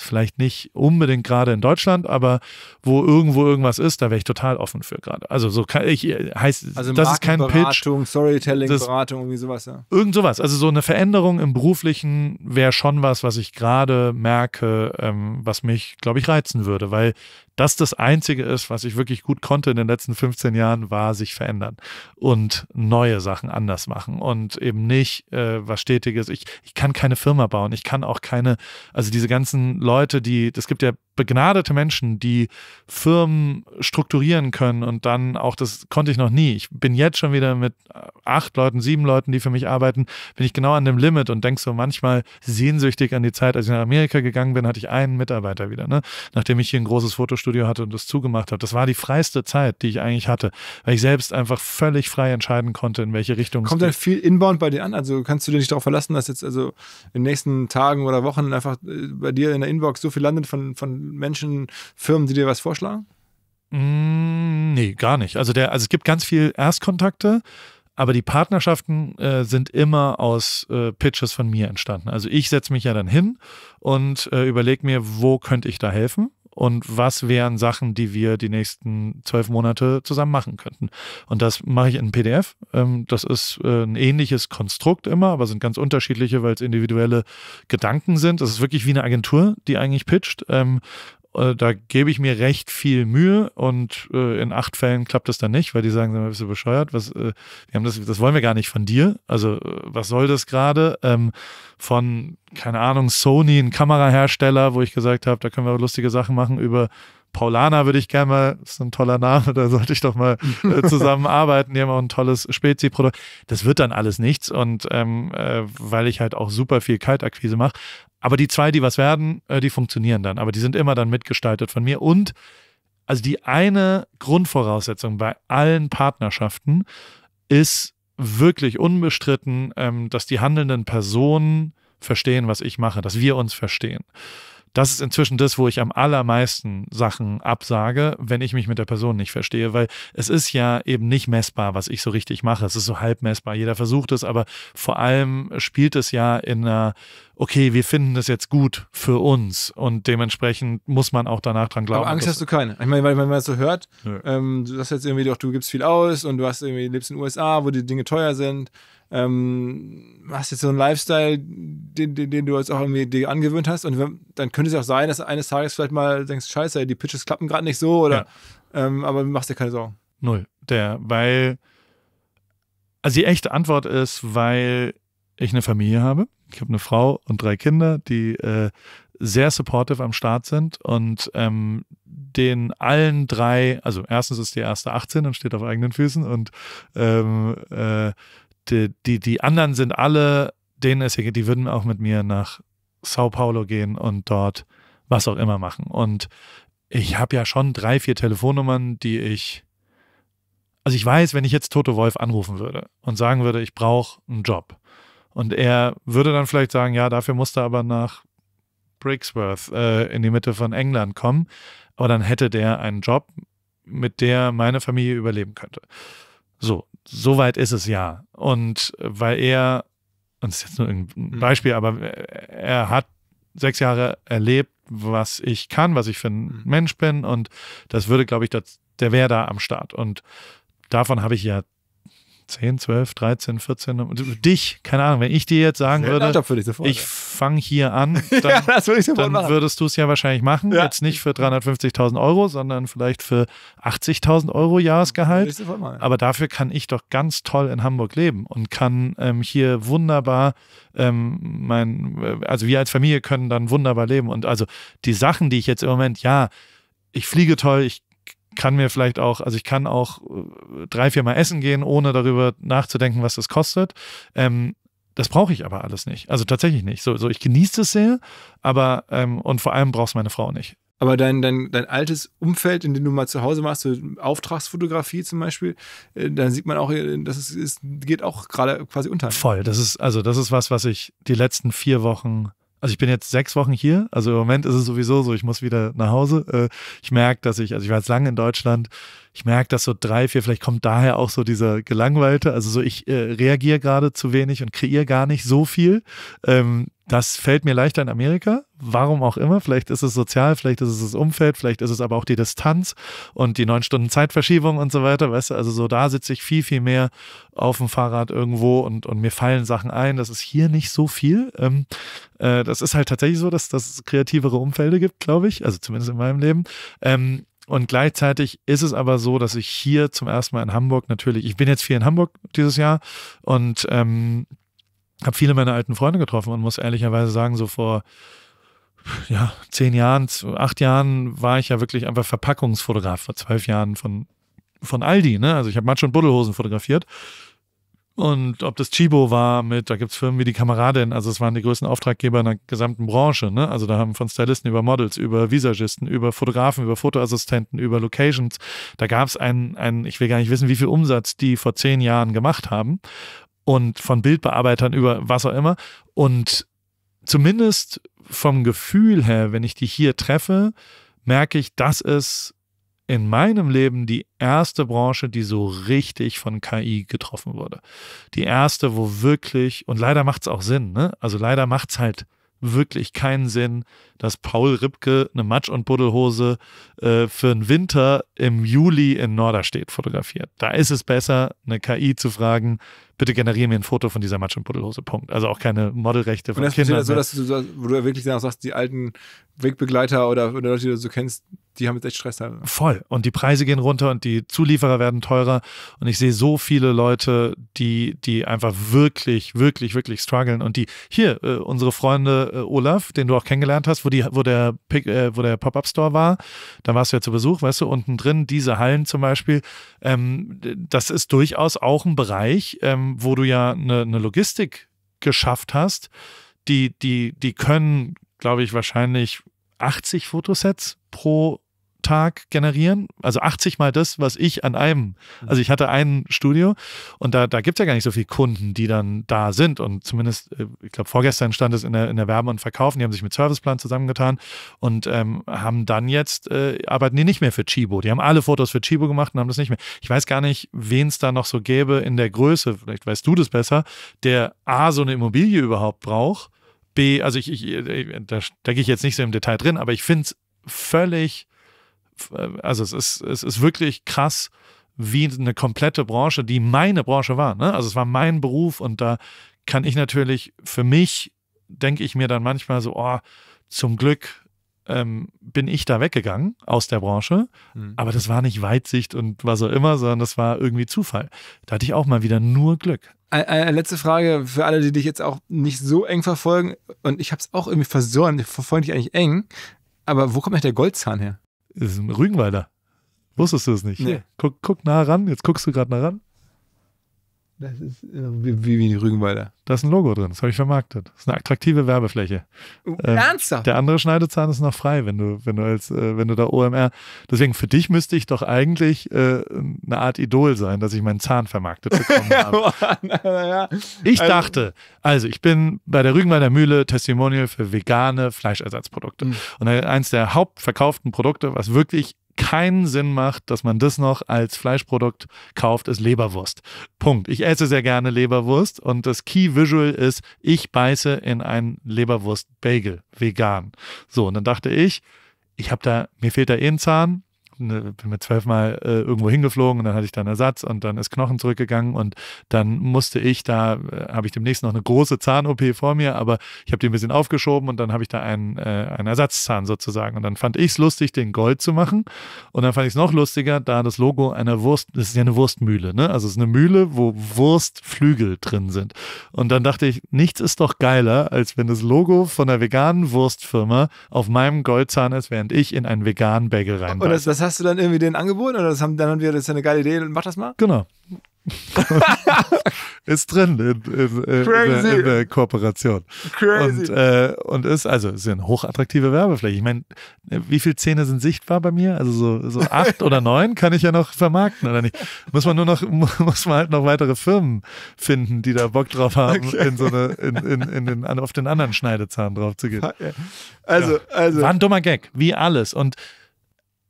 Speaker 1: vielleicht nicht unbedingt gerade in Deutschland, aber wo irgendwo irgendwas ist, da wäre ich total offen für gerade. Also so kann ich äh, heißt also das ist kein Pitch, Storytelling das,
Speaker 2: Beratung irgendwie sowas, ja. Irgend sowas, also so
Speaker 1: eine Veränderung im beruflichen wäre schon was, was ich gerade merke, ähm, was mich, glaube ich, reizen würde, weil das das einzige ist, was ich wirklich gut konnte in den letzten 15 Jahren, war sich verändern und neue Sachen anders machen und eben nicht äh, was stetiges. Ich, ich kann keine Firma bauen, ich kann auch keine, also diese ganzen Leute, die, es gibt ja begnadete Menschen, die Firmen strukturieren können und dann auch, das konnte ich noch nie. Ich bin jetzt schon wieder mit äh, acht Leuten, sieben Leuten, die für mich arbeiten, bin ich genau an dem Limit und denke so manchmal sehnsüchtig an die Zeit, als ich nach Amerika gegangen bin, hatte ich einen Mitarbeiter wieder, ne? nachdem ich hier ein großes Fotostudio hatte und das zugemacht habe. Das war die freiste Zeit, die ich eigentlich hatte, weil ich selbst einfach völlig frei entscheiden konnte, in welche Richtung Kommt es geht. Kommt da
Speaker 2: viel Inbound bei dir an? Also kannst du dich darauf verlassen, dass jetzt also in den nächsten Tagen oder Wochen einfach äh, bei dir in der Inbox so viel landet von, von Menschen, Firmen, die dir was vorschlagen?
Speaker 1: Mm, nee, gar nicht. Also, der, also es gibt ganz viel Erstkontakte, aber die Partnerschaften äh, sind immer aus äh, Pitches von mir entstanden. Also ich setze mich ja dann hin und äh, überlege mir, wo könnte ich da helfen und was wären Sachen, die wir die nächsten zwölf Monate zusammen machen könnten. Und das mache ich in PDF. Ähm, das ist äh, ein ähnliches Konstrukt immer, aber sind ganz unterschiedliche, weil es individuelle Gedanken sind. Das ist wirklich wie eine Agentur, die eigentlich pitcht. Ähm, äh, da gebe ich mir recht viel Mühe und äh, in acht Fällen klappt das dann nicht, weil die sagen, sag bist du bescheuert? Was, äh, wir haben das, das wollen wir gar nicht von dir. Also äh, was soll das gerade? Ähm, von, keine Ahnung, Sony, ein Kamerahersteller, wo ich gesagt habe, da können wir lustige Sachen machen über Paulana würde ich gerne mal, ist ein toller Name, da sollte ich doch mal äh, zusammenarbeiten. Die haben auch ein tolles Spezi-Produkt. Das wird dann alles nichts und ähm, äh, weil ich halt auch super viel Kaltakquise mache. Aber die zwei, die was werden, äh, die funktionieren dann. Aber die sind immer dann mitgestaltet von mir. Und also die eine Grundvoraussetzung bei allen Partnerschaften ist wirklich unbestritten, ähm, dass die handelnden Personen verstehen, was ich mache, dass wir uns verstehen das ist inzwischen das, wo ich am allermeisten Sachen absage, wenn ich mich mit der Person nicht verstehe, weil es ist ja eben nicht messbar, was ich so richtig mache. Es ist so halb messbar. Jeder versucht es, aber vor allem spielt es ja in einer, okay, wir finden das jetzt gut für uns und dementsprechend muss man auch danach dran glauben. Aber Angst hast du
Speaker 2: keine. Ich meine, wenn man das so hört, ähm, du hast jetzt irgendwie doch, du gibst viel aus und du hast irgendwie, lebst in den USA, wo die Dinge teuer sind ähm, hast jetzt so einen Lifestyle, den, den, den, du jetzt auch irgendwie dir angewöhnt hast. Und wenn, dann könnte es auch sein, dass du eines Tages vielleicht mal denkst, scheiße, die Pitches klappen gerade nicht so oder ja. ähm, aber machst dir keine Sorgen.
Speaker 1: Null. Der, weil, also die echte Antwort ist, weil ich eine Familie habe. Ich habe eine Frau und drei Kinder, die äh, sehr supportive am Start sind und ähm, den allen drei, also erstens ist die erste 18 und steht auf eigenen Füßen und ähm, äh, die, die, die anderen sind alle, denen es hier geht, die würden auch mit mir nach Sao Paulo gehen und dort was auch immer machen. Und ich habe ja schon drei, vier Telefonnummern, die ich. Also ich weiß, wenn ich jetzt Toto Wolf anrufen würde und sagen würde, ich brauche einen Job. Und er würde dann vielleicht sagen, ja, dafür musst du aber nach Brixworth äh, in die Mitte von England kommen. Aber dann hätte der einen Job, mit der meine Familie überleben könnte. So, so weit ist es ja. Und äh, weil er, und das ist jetzt nur ein mhm. Beispiel, aber äh, er hat sechs Jahre erlebt, was ich kann, was ich für ein mhm. Mensch bin. Und das würde, glaube ich, das, der wäre da am Start. Und davon habe ich ja 10, 12, 13, 14, dich, keine Ahnung, wenn ich dir jetzt sagen würde, Job, würde, ich, sofort, ich fange hier an, dann, ja, würde dann würdest du es ja wahrscheinlich machen. Ja. Jetzt nicht für 350.000 Euro, sondern vielleicht für 80.000 Euro Jahresgehalt. Aber dafür kann ich doch ganz toll in Hamburg leben und kann ähm, hier wunderbar ähm, mein, äh, also wir als Familie können dann wunderbar leben. Und also die Sachen, die ich jetzt im Moment, ja, ich fliege toll, ich kann mir vielleicht auch, also ich kann auch äh, drei, vier Mal essen gehen, ohne darüber nachzudenken, was das kostet. Ähm, das brauche ich aber alles nicht. Also tatsächlich nicht. So, so ich genieße es sehr, aber ähm, und vor allem brauchst es meine Frau nicht. Aber dein, dein, dein altes Umfeld, in
Speaker 2: dem du mal zu Hause machst, so Auftragsfotografie zum Beispiel, äh, da sieht man auch, äh, das ist, ist,
Speaker 1: geht auch gerade quasi unter. Voll, das ist, also das ist was, was ich die letzten vier Wochen also ich bin jetzt sechs Wochen hier. Also im Moment ist es sowieso so, ich muss wieder nach Hause. Äh, ich merke, dass ich, also ich war jetzt lange in Deutschland, ich merke, dass so drei, vier, vielleicht kommt daher auch so dieser Gelangweilte. Also so, ich äh, reagiere gerade zu wenig und kreiere gar nicht so viel. Ähm, das fällt mir leichter in Amerika, warum auch immer. Vielleicht ist es sozial, vielleicht ist es das Umfeld, vielleicht ist es aber auch die Distanz und die neun Stunden Zeitverschiebung und so weiter. Weißt du, also so da sitze ich viel, viel mehr auf dem Fahrrad irgendwo und, und mir fallen Sachen ein. Das ist hier nicht so viel. Ähm, äh, das ist halt tatsächlich so, dass, dass es kreativere Umfelde gibt, glaube ich. Also zumindest in meinem Leben. Ähm, und gleichzeitig ist es aber so, dass ich hier zum ersten Mal in Hamburg natürlich, ich bin jetzt viel in Hamburg dieses Jahr und ähm, habe viele meiner alten Freunde getroffen und muss ehrlicherweise sagen, so vor ja, zehn Jahren, acht Jahren war ich ja wirklich einfach Verpackungsfotograf, vor zwölf Jahren von, von Aldi. Ne? Also ich habe Matsch und Buddelhosen fotografiert. Und ob das Chibo war mit, da gibt es Firmen wie die Kameradin, also es waren die größten Auftraggeber in der gesamten Branche. Ne? Also da haben von Stylisten über Models, über Visagisten, über Fotografen, über Fotoassistenten, über Locations, da gab es einen, einen, ich will gar nicht wissen, wie viel Umsatz die vor zehn Jahren gemacht haben und von Bildbearbeitern über was auch immer. Und zumindest vom Gefühl her, wenn ich die hier treffe, merke ich, das ist in meinem Leben die erste Branche, die so richtig von KI getroffen wurde. Die erste, wo wirklich, und leider macht es auch Sinn, ne? also leider macht es halt wirklich keinen Sinn, dass Paul Ribke eine Matsch- und Buddelhose äh, für den Winter im Juli in Norderstedt fotografiert. Da ist es besser, eine KI zu fragen, bitte generiere mir ein Foto von dieser Matsch- und Buddelhose, Punkt. Also auch keine Modelrechte von und das Kindern. Das so, dass
Speaker 2: du, wo du wirklich sagst, die alten Wegbegleiter oder, oder Leute, die du so kennst, die haben jetzt echt Stress. Halt. Voll.
Speaker 1: Und die Preise gehen runter und die Zulieferer werden teurer. Und ich sehe so viele Leute, die, die einfach wirklich, wirklich, wirklich strugglen. Und die, hier, äh, unsere Freunde äh, Olaf, den du auch kennengelernt hast, wo, die, wo der, äh, der Pop-Up-Store war. Da warst du ja zu Besuch, weißt du, unten drin, diese Hallen zum Beispiel. Ähm, das ist durchaus auch ein Bereich, ähm, wo du ja eine, eine Logistik geschafft hast. Die, die, die können, glaube ich, wahrscheinlich 80 Fotosets pro Tag generieren, also 80 mal das, was ich an einem, mhm. also ich hatte ein Studio und da, da gibt es ja gar nicht so viele Kunden, die dann da sind und zumindest, äh, ich glaube vorgestern stand es in der, in der Werben und Verkaufen, die haben sich mit Serviceplan zusammengetan und ähm, haben dann jetzt, äh, arbeiten die nicht mehr für Chibo, die haben alle Fotos für Chibo gemacht und haben das nicht mehr. Ich weiß gar nicht, wen es da noch so gäbe in der Größe, vielleicht weißt du das besser, der A, so eine Immobilie überhaupt braucht, B, also ich, ich, ich äh, da stecke ich jetzt nicht so im Detail drin, aber ich finde es völlig äh, also es ist, es ist wirklich krass, wie eine komplette Branche, die meine Branche war. Ne? Also es war mein Beruf und da kann ich natürlich für mich, denke ich mir dann manchmal so, oh, zum Glück ähm, bin ich da weggegangen aus der Branche. Mhm. Aber das war nicht Weitsicht und was auch immer, sondern das war irgendwie Zufall. Da hatte ich auch mal wieder nur Glück. Eine, äh, äh, letzte Frage für alle, die dich jetzt auch nicht so eng verfolgen. Und ich habe es auch irgendwie
Speaker 2: versorgen. Ich verfolge dich eigentlich eng. Aber wo kommt eigentlich der Goldzahn her? Rügenwalder.
Speaker 1: Wusstest du es nicht? Nee. Guck, guck nah ran, jetzt guckst du gerade nah ran. Das ist äh, wie, wie in Rügenwalder. Da ist ein Logo drin, das habe ich vermarktet. Das ist eine attraktive Werbefläche. ähm, ernsthaft? Der andere Schneidezahn ist noch frei, wenn du, wenn du als, äh, wenn du da OMR. Deswegen für dich müsste ich doch eigentlich äh, eine Art Idol sein, dass ich meinen Zahn vermarktet bekommen habe. na, na, ja. Ich also, dachte, also ich bin bei der Rügenwalder Mühle Testimonial für vegane Fleischersatzprodukte. Mhm. Und äh, eins der hauptverkauften Produkte, was wirklich keinen Sinn macht, dass man das noch als Fleischprodukt kauft, ist Leberwurst. Punkt. Ich esse sehr gerne Leberwurst und das Key Visual ist, ich beiße in einen Leberwurst-Bagel, vegan. So, und dann dachte ich, ich habe da, mir fehlt da eh ein Zahn, ne, bin mit zwölfmal äh, irgendwo hingeflogen und dann hatte ich dann Ersatz und dann ist Knochen zurückgegangen und dann musste ich da, äh, habe ich demnächst noch eine große Zahn-OP vor mir, aber ich habe die ein bisschen aufgeschoben und dann habe ich da einen, äh, einen Ersatzzahn sozusagen. Und dann fand ich es lustig, den Gold zu machen. Und dann fand ich es noch lustiger, da das Logo einer Wurst, das ist ja eine Wurstmühle, ne? Also es ist eine Mühle, wo Wurstflügel drin sind. Und dann dachte ich, nichts ist doch geiler, als wenn das Logo von einer veganen Wurstfirma auf meinem Goldzahn ist, während ich in einen veganen Bagel rein. Und das, das
Speaker 2: hast du dann irgendwie den angeboten oder das haben, dann haben wir, das ist eine geile Idee, dann mach das mal?
Speaker 1: Genau. ist drin in, in, äh, in, in, der Kooperation. Crazy. Und, äh, und ist, also ist eine hochattraktive Werbefläche. Ich meine, äh, wie viele Zähne sind sichtbar bei mir? Also so, so acht oder neun kann ich ja noch vermarkten, oder nicht? Muss man nur noch, muss man halt noch weitere Firmen finden, die da Bock drauf haben, okay. in so eine, in, in, in den, auf den anderen Schneidezahn drauf zu gehen. Also, ja. also. War ein dummer Gag, wie alles. Und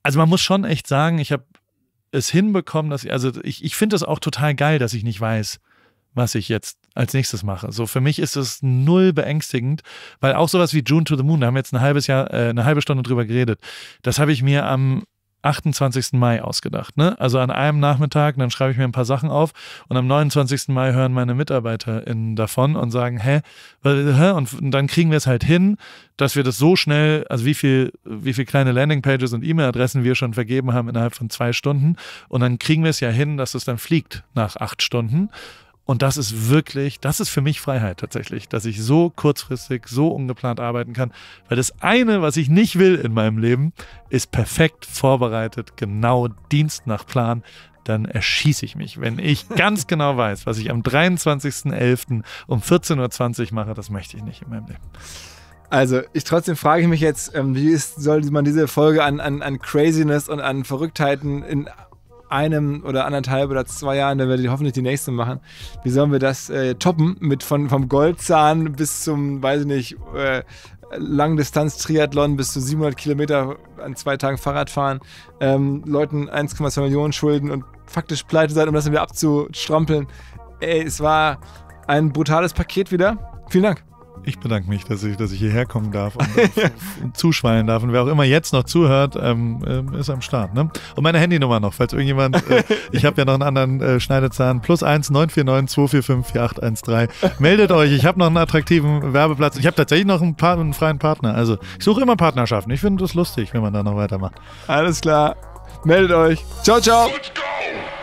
Speaker 1: also man muss schon echt sagen, ich habe es hinbekommen, dass ich, also ich, ich finde es auch total geil, dass ich nicht weiß, was ich jetzt als nächstes mache. So für mich ist es null beängstigend, weil auch sowas wie June to the Moon, da haben wir jetzt ein halbes Jahr, äh, eine halbe Stunde drüber geredet. Das habe ich mir am 28. Mai ausgedacht. Ne? Also an einem Nachmittag, dann schreibe ich mir ein paar Sachen auf und am 29. Mai hören meine MitarbeiterInnen davon und sagen, hä, Und dann kriegen wir es halt hin, dass wir das so schnell, also wie viel, wie viel kleine Landingpages und E-Mail-Adressen wir schon vergeben haben innerhalb von zwei Stunden. Und dann kriegen wir es ja hin, dass es dann fliegt nach acht Stunden. Und das ist wirklich, das ist für mich Freiheit tatsächlich, dass ich so kurzfristig, so ungeplant arbeiten kann. Weil das eine, was ich nicht will in meinem Leben, ist perfekt vorbereitet, genau Dienst nach Plan. Dann erschieße ich mich. Wenn ich ganz genau weiß, was ich am 23.11. um 14.20 Uhr mache, das möchte ich nicht in
Speaker 2: meinem Leben. Also, ich trotzdem frage mich jetzt, ähm, wie ist, soll man diese Folge an, an, an Craziness und an Verrücktheiten in einem oder anderthalb oder zwei Jahren, dann werde ich hoffentlich die nächste machen. Wie sollen wir das äh, toppen? Mit von, vom Goldzahn bis zum, weiß ich nicht, äh, Langdistanz-Triathlon bis zu 700 Kilometer an zwei Tagen Fahrradfahren, ähm, Leuten 1,2 Millionen Schulden und faktisch pleite sein, um das dann wieder abzustrampeln. Ey, es war
Speaker 1: ein brutales Paket wieder. Vielen Dank. Ich bedanke mich, dass ich, dass ich hierher kommen darf und, und zuschweilen darf. Und wer auch immer jetzt noch zuhört, ähm, ähm, ist am Start. Ne? Und meine Handynummer noch, falls irgendjemand, äh, ich habe ja noch einen anderen äh, Schneidezahn, plus 1 949 245 4813. Meldet euch, ich habe noch einen attraktiven Werbeplatz. Ich habe tatsächlich noch einen, einen freien Partner. Also ich suche immer Partnerschaften. Ich finde das lustig, wenn man da noch weitermacht.
Speaker 2: Alles klar. Meldet euch. Ciao, ciao. Let's go.